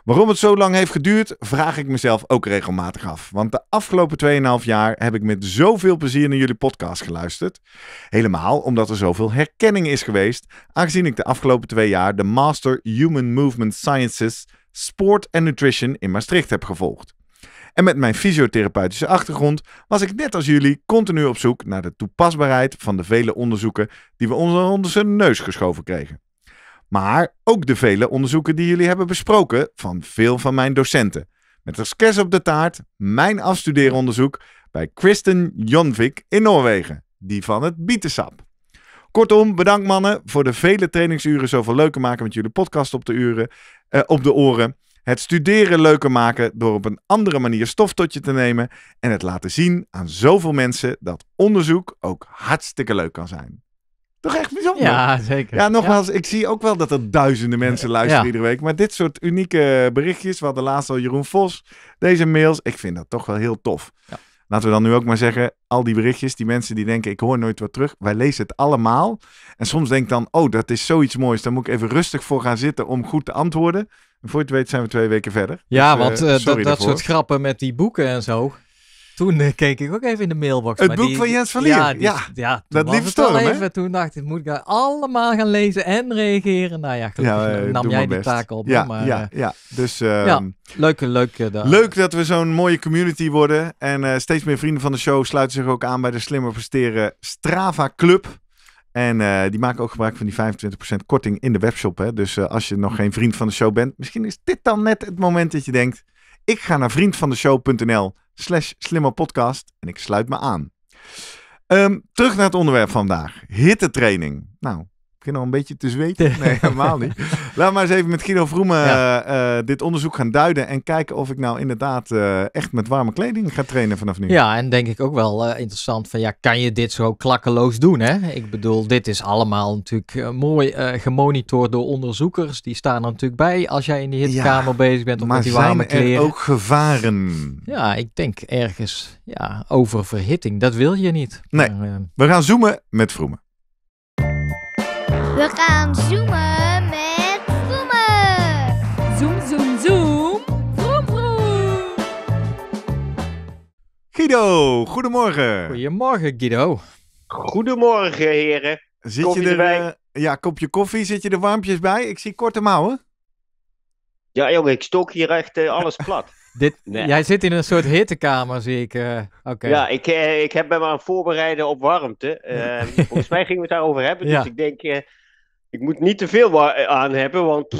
Waarom het zo lang heeft geduurd, vraag ik mezelf ook regelmatig af. Want de afgelopen 2,5 jaar heb ik met zoveel plezier naar jullie podcast geluisterd. Helemaal omdat er zoveel herkenning is geweest, aangezien ik de afgelopen twee jaar de Master Human Movement Sciences Sport and Nutrition in Maastricht heb gevolgd. En met mijn fysiotherapeutische achtergrond was ik net als jullie continu op zoek naar de toepasbaarheid van de vele onderzoeken die we onder onze neus geschoven kregen. Maar ook de vele onderzoeken die jullie hebben besproken van veel van mijn docenten. Met als kerst op de taart mijn afstudeeronderzoek bij Kristen Jonvik in Noorwegen, die van het bietensap. Kortom, bedankt mannen voor de vele trainingsuren zoveel leuker maken met jullie podcast op de, uren, eh, op de oren. Het studeren leuker maken door op een andere manier stof tot je te nemen en het laten zien aan zoveel mensen dat onderzoek ook hartstikke leuk kan zijn. Toch echt bijzonder? Ja, zeker. Ja, nogmaals, ik zie ook wel dat er duizenden mensen luisteren iedere week. Maar dit soort unieke berichtjes, we hadden laatst al Jeroen Vos, deze mails, ik vind dat toch wel heel tof. Ja. Laten we dan nu ook maar zeggen, al die berichtjes, die mensen die denken, ik hoor nooit wat terug, wij lezen het allemaal. En soms denk ik dan, oh, dat is zoiets moois, daar moet ik even rustig voor gaan zitten om goed te antwoorden. En voor je het weet zijn we twee weken verder. Ja, dus, want eh, eh, dat, dat soort grappen met die boeken en zo, toen eh, keek ik ook even in de mailbox. Het boek van Jens van Lier. Ja, dat liep storm, even, Toen dacht ik, moet ik allemaal gaan lezen en reageren. Nou ja, gelukkig nou, eh, nam jij die taak op. Ja, maar, ja, eh, ja. Dus, uh, ja. Leuk, leuk, leuk dat we zo'n mooie community worden. En steeds meer vrienden van de show sluiten zich ook aan bij de Slimmer Presteren Strava Club. En die maken ook gebruik van die 25% korting in de webshop. Hè? Dus als je nog geen vriend van de show bent, misschien is dit dan net het moment dat je denkt: ik ga naar vriendvandeshow.nl slash slimmerpodcast. En ik sluit me aan. Ehm, terug naar het onderwerp vandaag. Hittetraining. Nou, begin al een beetje te zweten. <laughs> Nee, helemaal niet. Laat maar eens even met Guido Vroemen eh, eh, dit onderzoek gaan duiden. En kijken of ik nou inderdaad eh, echt met warme kleding ga trainen vanaf nu. Ja, en denk ik ook wel interessant van ja, kan je dit zo klakkeloos doen? Hè? Ik bedoel, dit is allemaal natuurlijk mooi gemonitord door onderzoekers. Die staan er natuurlijk bij als jij in die hittekamer bezig bent. Of met die warme zijn er ook gevaren? Ja, ik denk ergens ja, over verhitting. Dat wil je niet. Nee, we gaan zoomen met Vroemen. We gaan zoomen met vroemen. Zoom, zoom, zoom. Vroom, vroom. Guido, goedemorgen. Goedemorgen, Guido. Goedemorgen, heren. Zit je er, erbij? Eh, ja, kopje koffie. Zit je er warmpjes bij? Ik zie korte mouwen. Ja, jongen, ik stok hier echt eh, alles <laughs> plat. Dit, Jij zit in een soort hittekamer, zie ik. Uh, Ja, ik, ik heb me maar aan voorbereiden op warmte. Uh, volgens mij gingen we het daarover hebben. <laughs> Dus ik denk, ik moet niet te veel eh, aan hebben, want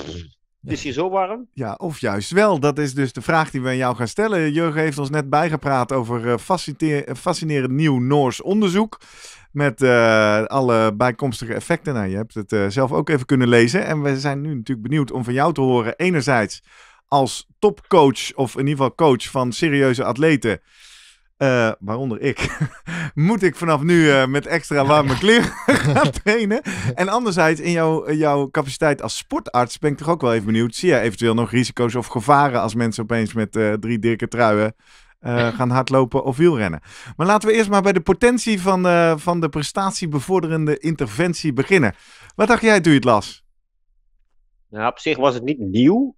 het is hier zo warm. Ja, of juist wel. Dat is dus de vraag die we aan jou gaan stellen. Jurgen heeft ons net bijgepraat over eh, eh, fascinerend nieuw Noors onderzoek. Met alle bijkomstige effecten. Nou, je hebt het zelf ook even kunnen lezen. En we zijn nu natuurlijk benieuwd om van jou te horen. Enerzijds als topcoach, of in ieder geval coach van serieuze atleten. Eh, waaronder ik, <laughs> moet ik vanaf nu eh, met extra warme kleren <laughs> gaan trainen. En anderzijds, in jouw, eh, jouw capaciteit als sportarts ben ik toch ook wel even benieuwd. Zie je eventueel nog risico's of gevaren als mensen opeens met drie dikke truien gaan hardlopen of wielrennen? Maar laten we eerst maar bij de potentie van de, van de prestatiebevorderende interventie beginnen. Wat dacht jij toen je het las? Nou, op zich was het niet nieuw.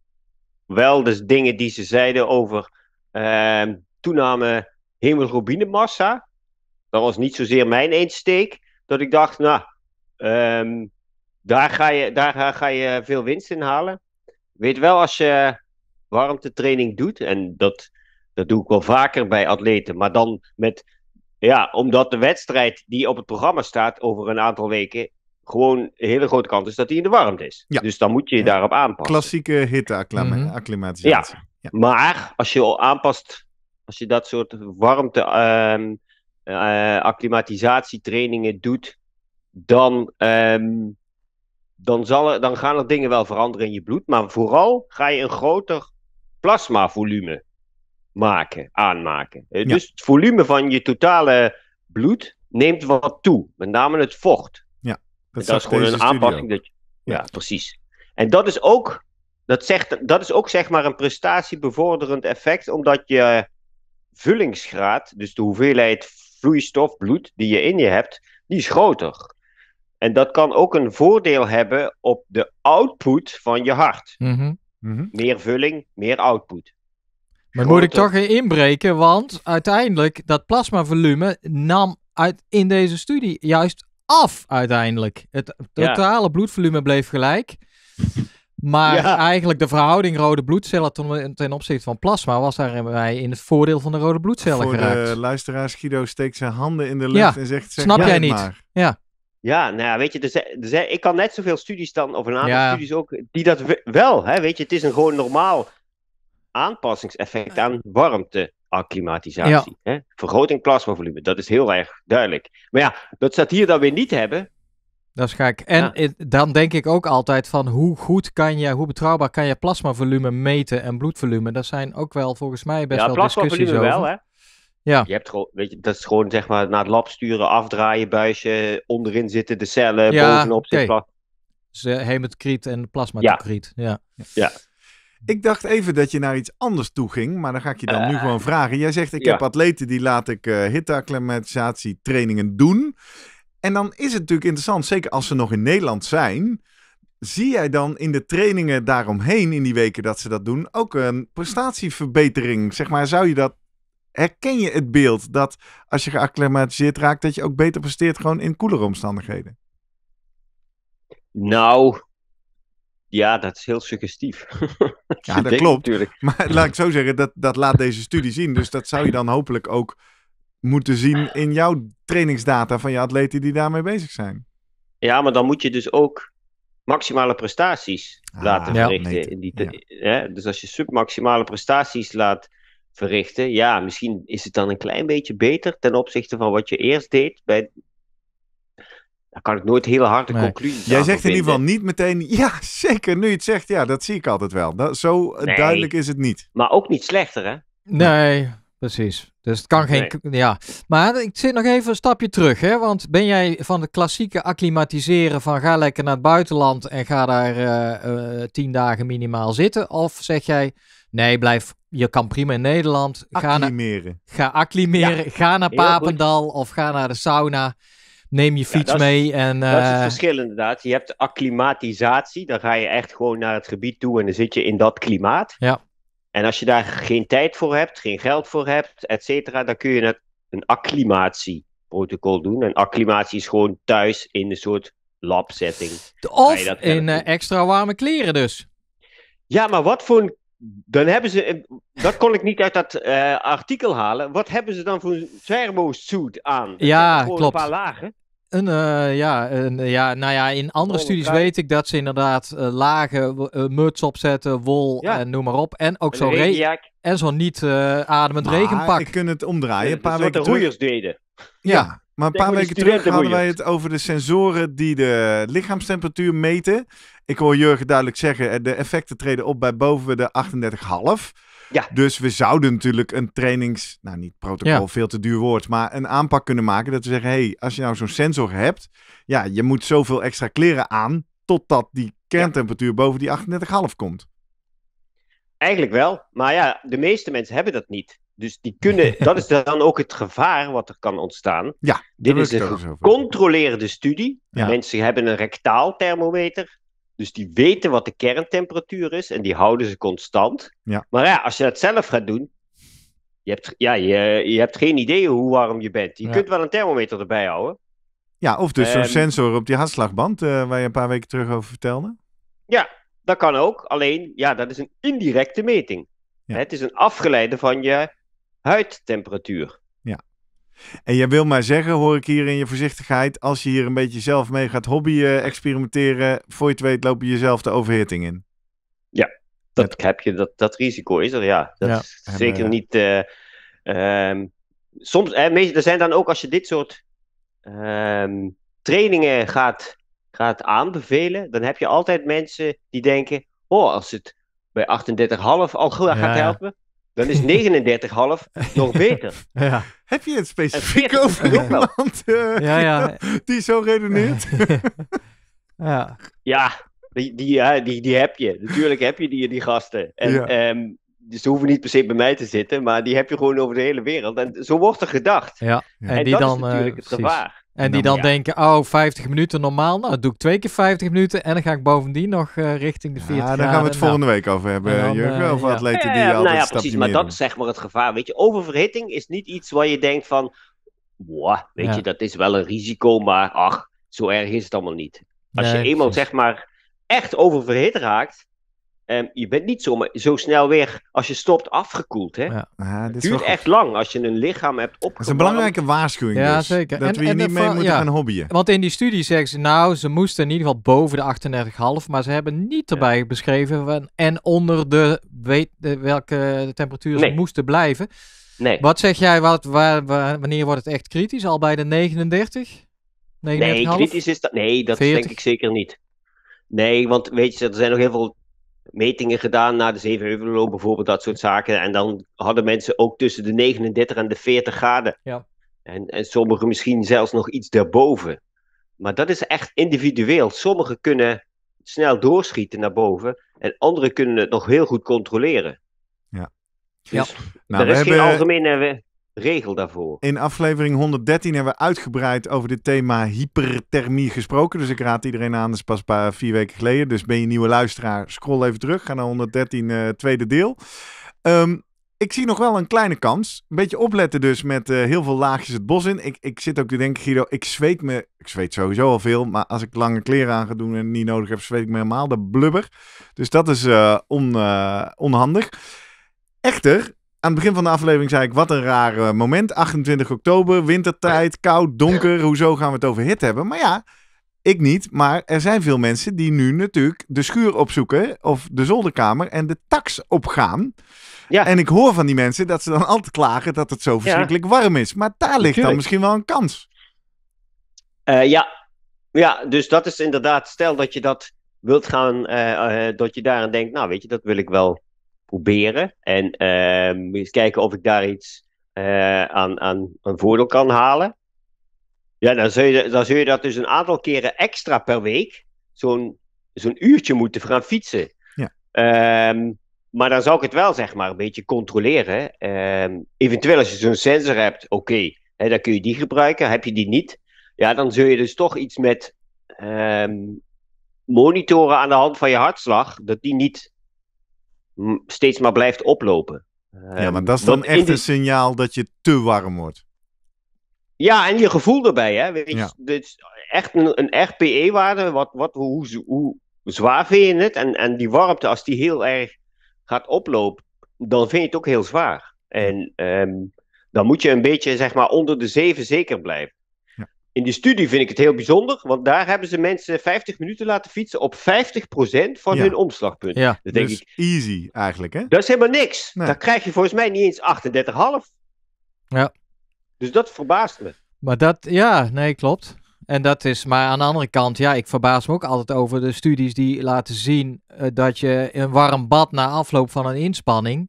Wel dus dingen die ze zeiden over ehm, toename hemoglobine-massa. Dat was niet zozeer mijn insteek. Dat ik dacht, nou, ehm, daar, ga je, daar ga je veel winst in halen. Weet wel, als je warmtetraining doet, en dat, dat doe ik wel vaker bij atleten, maar dan met, ja, omdat de wedstrijd die op het programma staat over een aantal weken gewoon een hele grote kans is dat hij in de warmte is. Ja. Dus dan moet je je daarop aanpassen. Klassieke hitte-acclimatisatie. ja. maar als je al aanpast als je dat soort warmte ehm, eh, acclimatisatietrainingen doet, dan, ehm, dan, zal er, dan gaan er dingen wel veranderen in je bloed. Maar vooral ga je een groter plasmavolume maken, aanmaken. Eh, dus het volume van je totale bloed neemt wat toe, met name het vocht. Ja, dat, is gewoon een aanpassing. Dat, ja, precies. En dat is ook, dat zegt, dat is ook zeg maar een prestatiebevorderend effect, omdat je vullingsgraad, dus de hoeveelheid vloeistof, bloed, die je in je hebt, die is groter. En dat kan ook een voordeel hebben op de output van je hart. Mhm. Mhm. Meer vulling, meer output. Maar moet ik toch inbreken, want uiteindelijk dat plasmavolume nam uit, in deze studie juist af uiteindelijk. Het totale bloedvolume bleef gelijk. Maar eigenlijk de verhouding rode bloedcellen ten, opzichte van plasma was daarbij in het voordeel van de rode bloedcellen Voor de luisteraars, Guido steekt zijn handen in de lucht en zegt, snap jij niet. Ja. Ja, nou ja, weet je, ik kan net zoveel studies dan, of een aantal studies ook, die dat wel, hè, weet je, het is een gewoon normaal aanpassingseffect aan warmteacclimatisatie. Vergroting plasmavolume, dat is heel erg duidelijk. Maar ja, dat staat hier dan weer niet hebben. Dat is gek. En dan denk ik ook altijd van hoe goed kan je, hoe betrouwbaar kan je plasmavolume meten en bloedvolume? Dat zijn ook wel volgens mij best wel discussies over. wel, hè? Ja, je hebt gewoon, weet je, dat is gewoon zeg maar naar het lab sturen, afdraaien, buisje, onderin zitten de cellen, bovenop okay. zit dus, eh, en plasmatocriet. Ja. ja. ja. Ik dacht even dat je naar iets anders toe ging, maar dan ga ik je dan nu eh, gewoon vragen. Jij zegt, ik heb atleten die laat ik uh, doen. En dan is het natuurlijk interessant, zeker als ze nog in Nederland zijn. Zie jij dan in de trainingen daaromheen, in die weken dat ze dat doen, ook een prestatieverbetering? Zeg maar, zou je dat. Herken je het beeld dat als je geacclimatiseerd raakt, dat je ook beter presteert gewoon in koelere omstandigheden? Nou, ja, dat is heel suggestief. ja, dat <laughs> klopt. Natuurlijk. Maar laat ik zo zeggen, dat, dat laat deze studie zien. Dus dat zou je dan hopelijk ook moeten zien in jouw trainingsdata van je atleten die daarmee bezig zijn. Ja, maar dan moet je dus ook maximale prestaties ah, laten verrichten. in die hè? Dus als je submaximale prestaties laat verrichten, ja, misschien is het dan een klein beetje beter ten opzichte van wat je eerst deed bij. Dan kan ik nooit hele harde nee. conclusies Jij zegt in ieder geval niet meteen, <laughs> ja, zeker, nu je het zegt, ja, dat zie ik altijd wel. Dat, zo eh, duidelijk is het niet. Maar ook niet slechter, hè? Nee, precies. Dus het kan geen. Ja. Maar ik zit nog even een stapje terug. Hè? Want ben jij van de klassieke acclimatiseren van ga lekker naar het buitenland en ga daar eh, eh, tien dagen minimaal zitten? Of zeg jij nee, blijf. Je kan prima in Nederland. Ga acclimeren. ga acclimeren. Ga naar Papendal of ga naar de sauna. Neem je fiets mee. en, uh, dat is het eh, verschil inderdaad. Je hebt acclimatisatie. Dan ga je echt gewoon naar het gebied toe en dan zit je in dat klimaat. Ja. En als je daar geen tijd voor hebt, geen geld voor hebt, et cetera, dan kun je het een acclimatieprotocol doen. En acclimatie is gewoon thuis in een soort labsetting. Of dat in eh, extra warme kleren dus. Ja, maar wat voor een... Dan hebben ze... Dat kon ik niet uit dat eh, artikel halen. Wat hebben ze dan voor een thermosuit aan? Ja, klopt. een paar lagen. Een, eh, ja, een, ja, nou ja, in andere studies weet ik dat ze inderdaad eh, lage eh, muts opzetten, wol en noem maar op. En ook zo'n regen, en zo'n niet ademend maar regenpak. Ik kunt het omdraaien. Een paar weken de roeiers deden. Ja, maar een paar weken terug hadden wij het over de sensoren die de lichaamstemperatuur meten. Ik hoor Jurgen duidelijk zeggen, de effecten treden op bij boven de 38,5. Ja. Dus we zouden natuurlijk een trainings... Nou, niet protocol, veel te duur woord. Maar een aanpak kunnen maken dat we zeggen... hé, hey, als je nou zo'n sensor hebt... ja, je moet zoveel extra kleren aan... totdat die kerntemperatuur boven die 38,5 komt. Eigenlijk wel. Maar ja, de meeste mensen hebben dat niet. Dus die kunnen, <laughs> dat is dan ook het gevaar wat er kan ontstaan. Ja, Dit is een gecontroleerde studie. Mensen hebben een rectaal thermometer. Dus die weten wat de kerntemperatuur is en die houden ze constant. Maar ja, als je dat zelf gaat doen, je hebt, ja, je, je hebt geen idee hoe warm je bent. Je kunt wel een thermometer erbij houden. Ja, of dus zo'n ehm, sensor op die hartslagband eh, waar je een paar weken terug over vertelde. Ja, dat kan ook. Alleen, ja, dat is een indirecte meting. Het is een afgeleide van je huidtemperatuur. En jij wil mij zeggen, hoor ik hier in je voorzichtigheid, als je hier een beetje zelf mee gaat hobbyen, experimenteren, voor je het weet loop je jezelf de overhitting in. Ja, dat heb je, dat, dat risico is er, ja. Dat is zeker niet... Eh, ehm, soms, er zijn dan ook als je dit soort ehm, trainingen gaat, gaat aanbevelen, dan heb je altijd mensen die denken, oh, als het bij 38,5 al goed gaat helpen, dan is 39,5 nog <laughs> beter. Ja. Heb je het specifiek over iemand eh, ja, ja. <laughs> die zo redeneert? <laughs> ja, ja die, die, die, die, heb je. Natuurlijk heb je die, die gasten. En, ehm, dus ze hoeven niet per se bij mij te zitten, maar die heb je gewoon over de hele wereld. En zo wordt er gedacht. Ja. En, die dat dan, is eh, natuurlijk het gevaar. En die dan denken, oh, 50 minuten normaal. Nou, doe ik twee keer 50 minuten. En dan ga ik bovendien nog eh, richting de 14 Ja, daar gaan we het nou, volgende week over hebben, Jurgen. Uh, over atleten die ja, altijd nou ja, precies, Maar dat is zeg maar het gevaar. Weet je, oververhitting is niet iets waar je denkt van... boah weet je, dat is wel een risico, maar ach, zo erg is het allemaal niet. Als je eenmaal zeg maar echt oververhit raakt... Ehm, je bent niet zo snel weer als je stopt afgekoeld. Hè? Ja, het duurt echt lang als je een lichaam hebt op. Dat is een belangrijke waarschuwing. Ja, dus, zeker. Dat we hier niet mee moeten gaan hobbyen. Want in die studie zeggen ze, nou, ze moesten in ieder geval boven de 38,5, maar ze hebben niet erbij beschreven van, en onder de, weet, de, welke temperatuur ze moesten blijven. Nee. Wat zeg jij, wat, waar, wanneer wordt het echt kritisch? Al bij de 39? nee, kritisch is dat. Nee, dat denk ik zeker niet. Nee, want weet je, er zijn nog heel veel metingen gedaan na de lopen bijvoorbeeld dat soort zaken. En dan hadden mensen ook tussen de 39 en de 40 graden. Ja. En, en sommigen misschien zelfs nog iets daarboven. Maar dat is echt individueel. Sommigen kunnen snel doorschieten naar boven en anderen kunnen het nog heel goed controleren. Ja. ja. Nou, er is nou, geen hebben... algemene regel daarvoor. In aflevering 113 hebben we uitgebreid over dit thema hyperthermie gesproken. Dus ik raad iedereen aan, dat is pas een paar, vier weken geleden. Dus ben je nieuwe luisteraar, scroll even terug. Ga naar 113, eh, tweede deel. Ehm, ik zie nog wel een kleine kans. Een beetje opletten dus met eh, heel veel laagjes het bos in. Ik, ik zit ook te denken, Guido, ik zweet me... Ik zweet sowieso al veel, maar als ik lange kleren aan ga doen en niet nodig heb, zweet ik me helemaal de blubber. Dus dat is eh, on, onhandig. Echter, aan het begin van de aflevering zei ik, wat een raar eh, moment. 28 oktober, wintertijd, koud, donker. Hoezo gaan we het over hit hebben? Maar ja, ik niet. Maar er zijn veel mensen die nu natuurlijk de schuur opzoeken of de zolderkamer en de tax opgaan. Ja. En ik hoor van die mensen dat ze dan altijd klagen dat het zo verschrikkelijk warm is. Maar daar ligt dan misschien wel een kans. Eh, ja. ja, dus dat is inderdaad, stel dat je dat wilt gaan, eh, dat je daaraan denkt, nou weet je, dat wil ik wel proberen. En uh, eens kijken of ik daar iets eh, aan, aan een voordeel kan halen. Ja, dan zul, je, dan zul je dat dus een aantal keren extra per week, zo'n zo'n uurtje moeten gaan fietsen. Ja. Ehm, maar dan zou ik het wel, zeg maar, een beetje controleren. Ehm, eventueel als je zo'n sensor hebt, oké, dan kun je die gebruiken. Heb je die niet, ja, dan zul je dus toch iets met monitoren aan de hand van je hartslag, dat die niet steeds maar blijft oplopen. Ja, ehm, maar dat is dan echt een signaal dat je te warm wordt. Ja, en je gevoel erbij. Hè? Weet je, Dit echt een, een RPE-waarde. Wat, wat, hoe, zwaar vind je het? En, en die warmte, als die heel erg gaat oplopen, dan vind je het ook heel zwaar. En ehm, dan moet je een beetje zeg maar, onder de 7 zeker blijven. In die studie vind ik het heel bijzonder, want daar hebben ze mensen 50 minuten laten fietsen op 50% van hun omslagpunt. Ja, dat denk dus ik, easy eigenlijk, hè? Dat is helemaal niks. Nee. Daar krijg je volgens mij niet eens 38,5. Ja. Dus dat verbaast me. Maar dat, ja, nee, klopt. En dat is, maar aan de andere kant, ja, ik verbaas me ook altijd over de studies die laten zien eh, dat je een warm bad na afloop van een inspanning,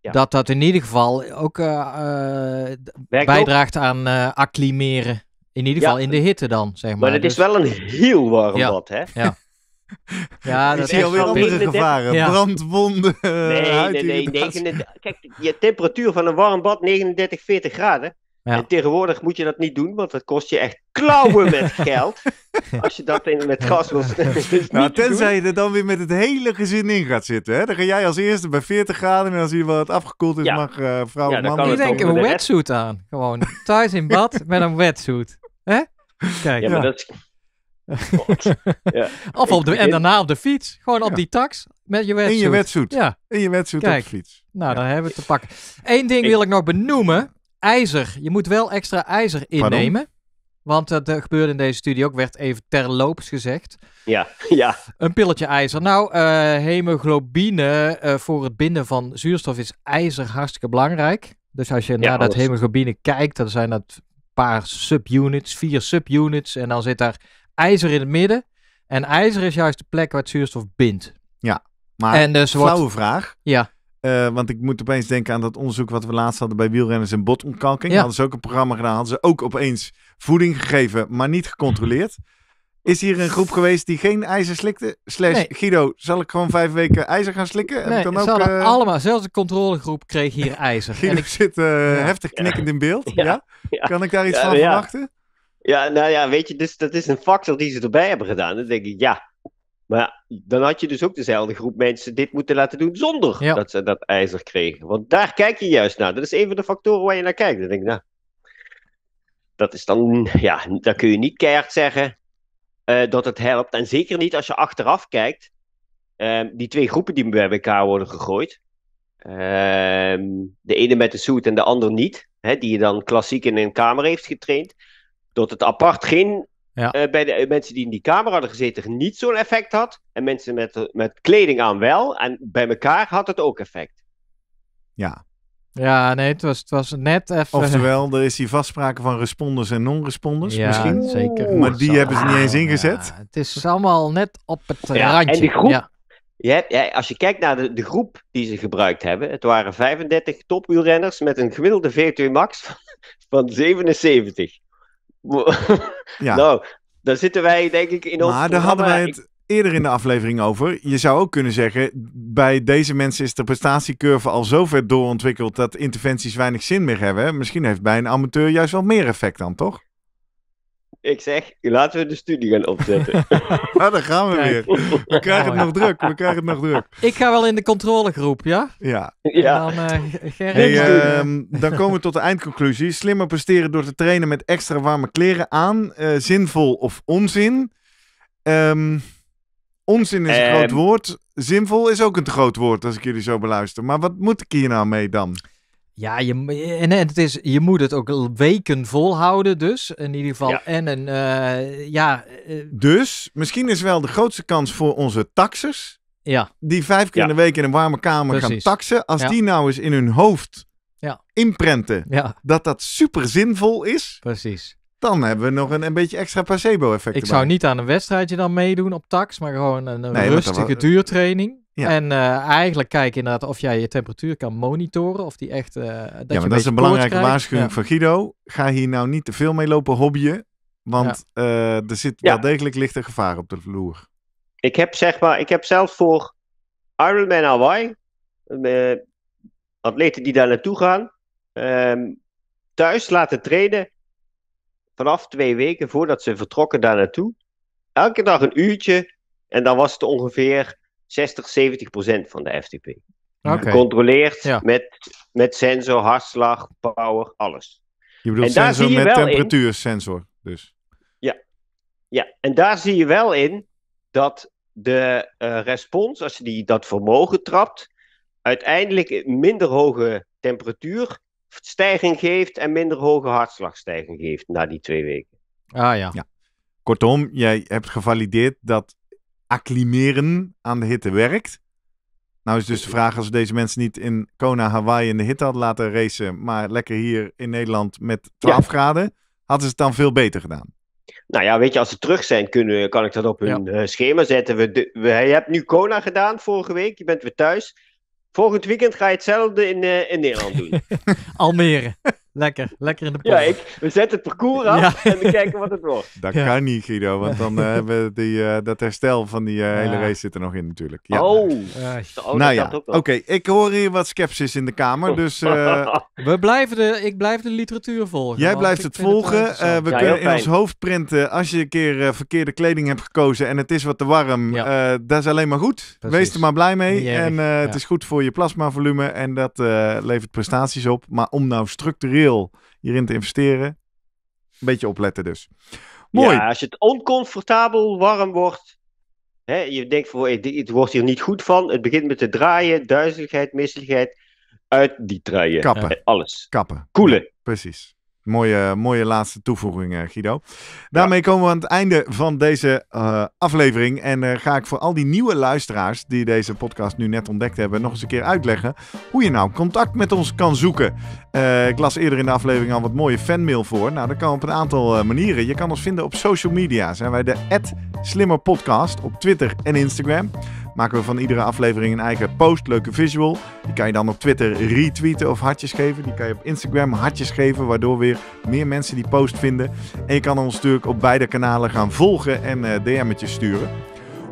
dat dat in ieder geval ook eh, eh, bijdraagt aan acclimeren. In ieder geval in de hitte dan, zeg maar. Maar het is dus- wel een heel warm bad, hè? Ja. Ja, <laughs> dat is alweer andere gevaren. Brandwonden. Eh, nee, nee, nee. <laughs> kijk, je temperatuur van een warm bad 39, 40 graden. En tegenwoordig moet je dat niet doen, want dat kost je echt klauwen met <laughs> geld. Als je dat in, met gas wil. nou, tenzij je er dan weer met het hele gezin in gaat zitten. Hè? Dan ga jij als eerste bij 40 graden en als hier wat afgekoeld is, mag eh, vrouw ja, of man. Ik denk een wetsuit aan. Gewoon thuis in bad met een wetsuit. Hè? Kijk, ja, maar dat is... <laughs> ja. Of op de, en daarna op de fiets. Gewoon op die tax. Met je wetsuit. In je wetsuit. Ja. In je wetsuit op de fiets. Nou, dan hebben we het te pakken. Eén ding wil ik nog benoemen. IJzer. Je moet wel extra ijzer innemen. Want dat eh, gebeurde in deze studie ook, werd even terloops gezegd. Ja, ja. Een pilletje ijzer. Nou, eh, hemoglobine eh, voor het binden van zuurstof is ijzer hartstikke belangrijk. Dus als je naar dat hemoglobine kijkt, dan zijn dat paar subunits, vier subunits. En dan zit daar ijzer in het midden. En ijzer is juist de plek waar het zuurstof bindt. Ja, maar en dus flauwe vraag. Ja. Eh, want ik moet opeens denken aan dat onderzoek wat we laatst hadden bij wielrenners en botontkalking. Ja. Hadden ze ook een programma gedaan, hadden ze ook opeens voeding gegeven, maar niet gecontroleerd. Is hier een groep geweest die geen ijzer slikte? Slash Guido, zal ik gewoon vijf weken ijzer gaan slikken? Nee, dan ook, eh, allemaal, zelfs de controlegroep kreeg hier <laughs> ijzer. Guido en ik zit eh, heftig knikkend in beeld. Ja. Kan ik daar iets van verwachten? Ja, nou ja, weet je, dus, dat is een factor die ze erbij hebben gedaan. Dan denk ik, ja, maar dan had je dus ook dezelfde groep mensen dit moeten laten doen zonder dat ze dat ijzer kregen. Want daar kijk je juist naar. Dat is een van de factoren waar je naar kijkt. Dan denk ik, nou, dat is dan, ja, daar kun je niet keihard zeggen. Eh, dat het helpt. En zeker niet als je achteraf kijkt, ehm, die twee groepen die bij elkaar worden gegooid. Ehm, de ene met de suit en de ander niet, hè, die je dan klassiek in een kamer heeft getraind. Dat het apart geen, eh, bij de eh, mensen die in die kamer hadden gezeten, niet zo'n effect had. En mensen met, met kleding aan wel. En bij elkaar had het ook effect. Ja, ja, nee, het was, het was net even... Oftewel, er is die vastspraken van responders en non-responders ja, misschien. zeker. Maar die hebben ze niet eens ingezet. Ja, het is allemaal net op het randje. En die groep, ja. als je kijkt naar de, de, groep die ze gebruikt hebben, het waren 35 wielrenners met een gemiddelde V2 max <laughs> van, 77. <laughs> Ja. Nou, daar zitten wij denk ik in ons. Maar daar hadden wij eerder in de aflevering over. Je zou ook kunnen zeggen, bij deze mensen is de prestatiecurve al zo ver doorontwikkeld dat interventies weinig zin meer hebben. Misschien heeft bij een amateur juist wel meer effect dan, toch? Ik zeg, laten we de studie gaan opzetten. <laughs> Nou, dan gaan we weer. We krijgen het oh, nog druk. We krijgen het nog druk. Ik ga wel in de controlegroep, ja? Ja. dan, eh, ehm, dan komen we tot de eindconclusie. Slimmer presteren door te trainen met extra warme kleren aan. Uh, zinvol of onzin? Ehm, Onzin is een ehm, groot woord. Zinvol is ook een te groot woord als ik jullie zo beluister. Maar wat moet ik hier nou mee dan? Ja, je, en het is, je moet het ook weken volhouden dus, in ieder geval. En een, eh, ja... Eh, dus, misschien is wel de grootste kans voor onze taxers, ja. die vijf keer in de week in een warme kamer gaan taxen, als die nou eens in hun hoofd inprenten dat dat super zinvol is... Precies dan hebben we nog een, een beetje extra placebo-effect. Ik zou niet aan een wedstrijdje dan meedoen op tax, maar gewoon een, rustige duurtraining. En eh, eigenlijk kijken inderdaad of jij je temperatuur kan monitoren. Of die echt. Eh, dat ja, maar dat is een belangrijke waarschuwing van Guido. Ga hier nou niet te veel mee lopen hobbyen. Want eh, er zit wel degelijk lichte gevaar op de vloer. Ik heb zeg maar, ik heb zelfs voor Ironman Hawaii, atleten die daar naartoe gaan, ehm, thuis laten trainen vanaf twee weken voordat ze vertrokken daar naartoe, elke dag een uurtje. En dan was het ongeveer 60, 70 procent van de FTP. Okay. Gecontroleerd met, met sensor, hartslag, power, alles. Je bedoelt en sensor met temperatuursensor, dus. Ja. ja, en daar zie je wel in dat de eh, respons, als je die, dat vermogen trapt, uiteindelijk minder hoge temperatuur stijging geeft en minder hoge hartslagstijging geeft na die twee weken. Ah ja. ja. Kortom, jij hebt gevalideerd dat acclimeren aan de hitte werkt. Nou is dus de vraag als we deze mensen niet in Kona, Hawaii in de hitte hadden laten racen, maar lekker hier in Nederland met 12 graden, hadden ze het dan veel beter gedaan? Nou ja, weet je, als ze terug zijn, kunnen, kan ik dat op hun ja. Eh, schema zetten. We, we, je hebt nu Kona gedaan vorige week, je bent weer thuis. Volgend weekend ga je hetzelfde in, eh, in Nederland doen. <laughs> Almere. Lekker, lekker in de pot. Ja, ik, we zetten het parcours af en we kijken wat het wordt. Dat kan niet, Guido, want dan eh, hebben we die, eh, dat herstel van die eh, hele race zit er nog in natuurlijk. Ja. Oh, oh nou ja, oké. Ik hoor hier wat sceptisch in de kamer, <laughs> dus... <laughs> we blijven de, ik blijf de literatuur volgen. Jij blijft het volgen. we kunnen in ons hoofd printen, als je een keer verkeerde kleding hebt gekozen en het is wat te warm, dat is alleen maar goed. Wees er maar blij mee. en het is goed voor je plasmavolume en dat levert prestaties op. Maar om nou structureel hierin te investeren. Een beetje opletten dus. Mooi. Ja, als het oncomfortabel warm wordt, hè, je denkt van het wordt hier niet goed van. Het begint met te draaien, duizeligheid, misselijkheid. Uit die draaien, Kappen. Alles. Kappen. Koelen. Precies. Mooie, mooie laatste toevoeging, eh, Guido. Daarmee komen we aan het einde van deze eh, aflevering. En eh, ga ik voor al die nieuwe luisteraars die deze podcast nu net ontdekt hebben, nog eens een keer uitleggen hoe je nou contact met ons kan zoeken. ik las eerder in de aflevering al wat mooie fanmail voor. Nou, dat kan op een aantal manieren. Je kan ons vinden op social media. Zijn wij de Slimmerpodcast op Twitter en Instagram maken we van iedere aflevering een eigen post, leuke visual. Die kan je dan op Twitter retweeten of hartjes geven. Die kan je op Instagram hartjes geven, waardoor weer meer mensen die post vinden. En je kan ons natuurlijk op beide kanalen gaan volgen en uh, eh, DM'tjes sturen.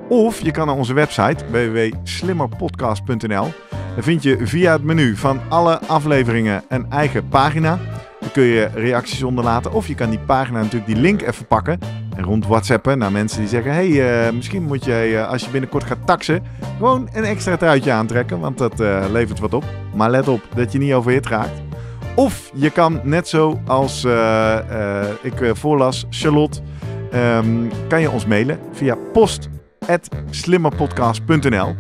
Of je kan naar onze website www.slimmerpodcast.nl. Daar vind je via het menu van alle afleveringen een eigen pagina. Daar kun je reacties onderlaten. Of je kan die pagina natuurlijk die link even pakken rond WhatsAppen naar mensen die zeggen: Hey, eh, misschien moet jij eh, als je binnenkort gaat taxen, gewoon een extra truitje aantrekken, want dat eh, levert wat op. Maar let op dat je niet overhit raakt. Of je kan net zo als ik voorlas, Charlotte, ehm, kan je ons mailen via post@slimmerpodcast.nl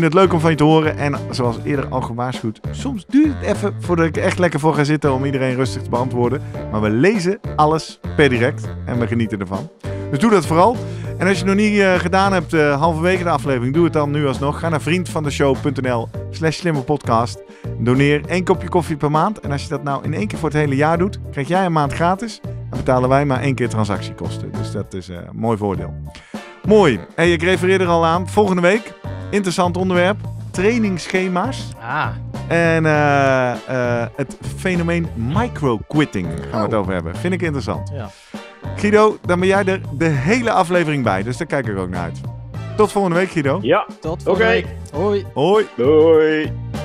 vind het leuk om van je te horen. En zoals eerder al gewaarschuwd, soms duurt het even voordat ik echt lekker voor ga zitten om iedereen rustig te beantwoorden. Maar we lezen alles per direct en we genieten ervan. Dus doe dat vooral. En als je het nog niet eh, gedaan hebt, eh, halverwege de aflevering, doe het dan nu alsnog. Ga naar vriendvandeshow.nl slash podcast, Doneer één kopje koffie per maand. En als je dat nou in één keer voor het hele jaar doet, krijg jij een maand gratis. en betalen wij maar één keer transactiekosten. Dus dat is een eh, mooi voordeel. Mooi. En ik refereer er al aan. Volgende week, interessant onderwerp, trainingsschema's. Ah. En eh, eh, het fenomeen micro-quitting gaan we het oh. over hebben. Vind ik interessant. Ja. Guido, dan ben jij er de hele aflevering bij. Dus daar kijk ik ook naar uit. Tot volgende week, Guido. Ja. Tot volgende week. Hoi. Hoi. Doei.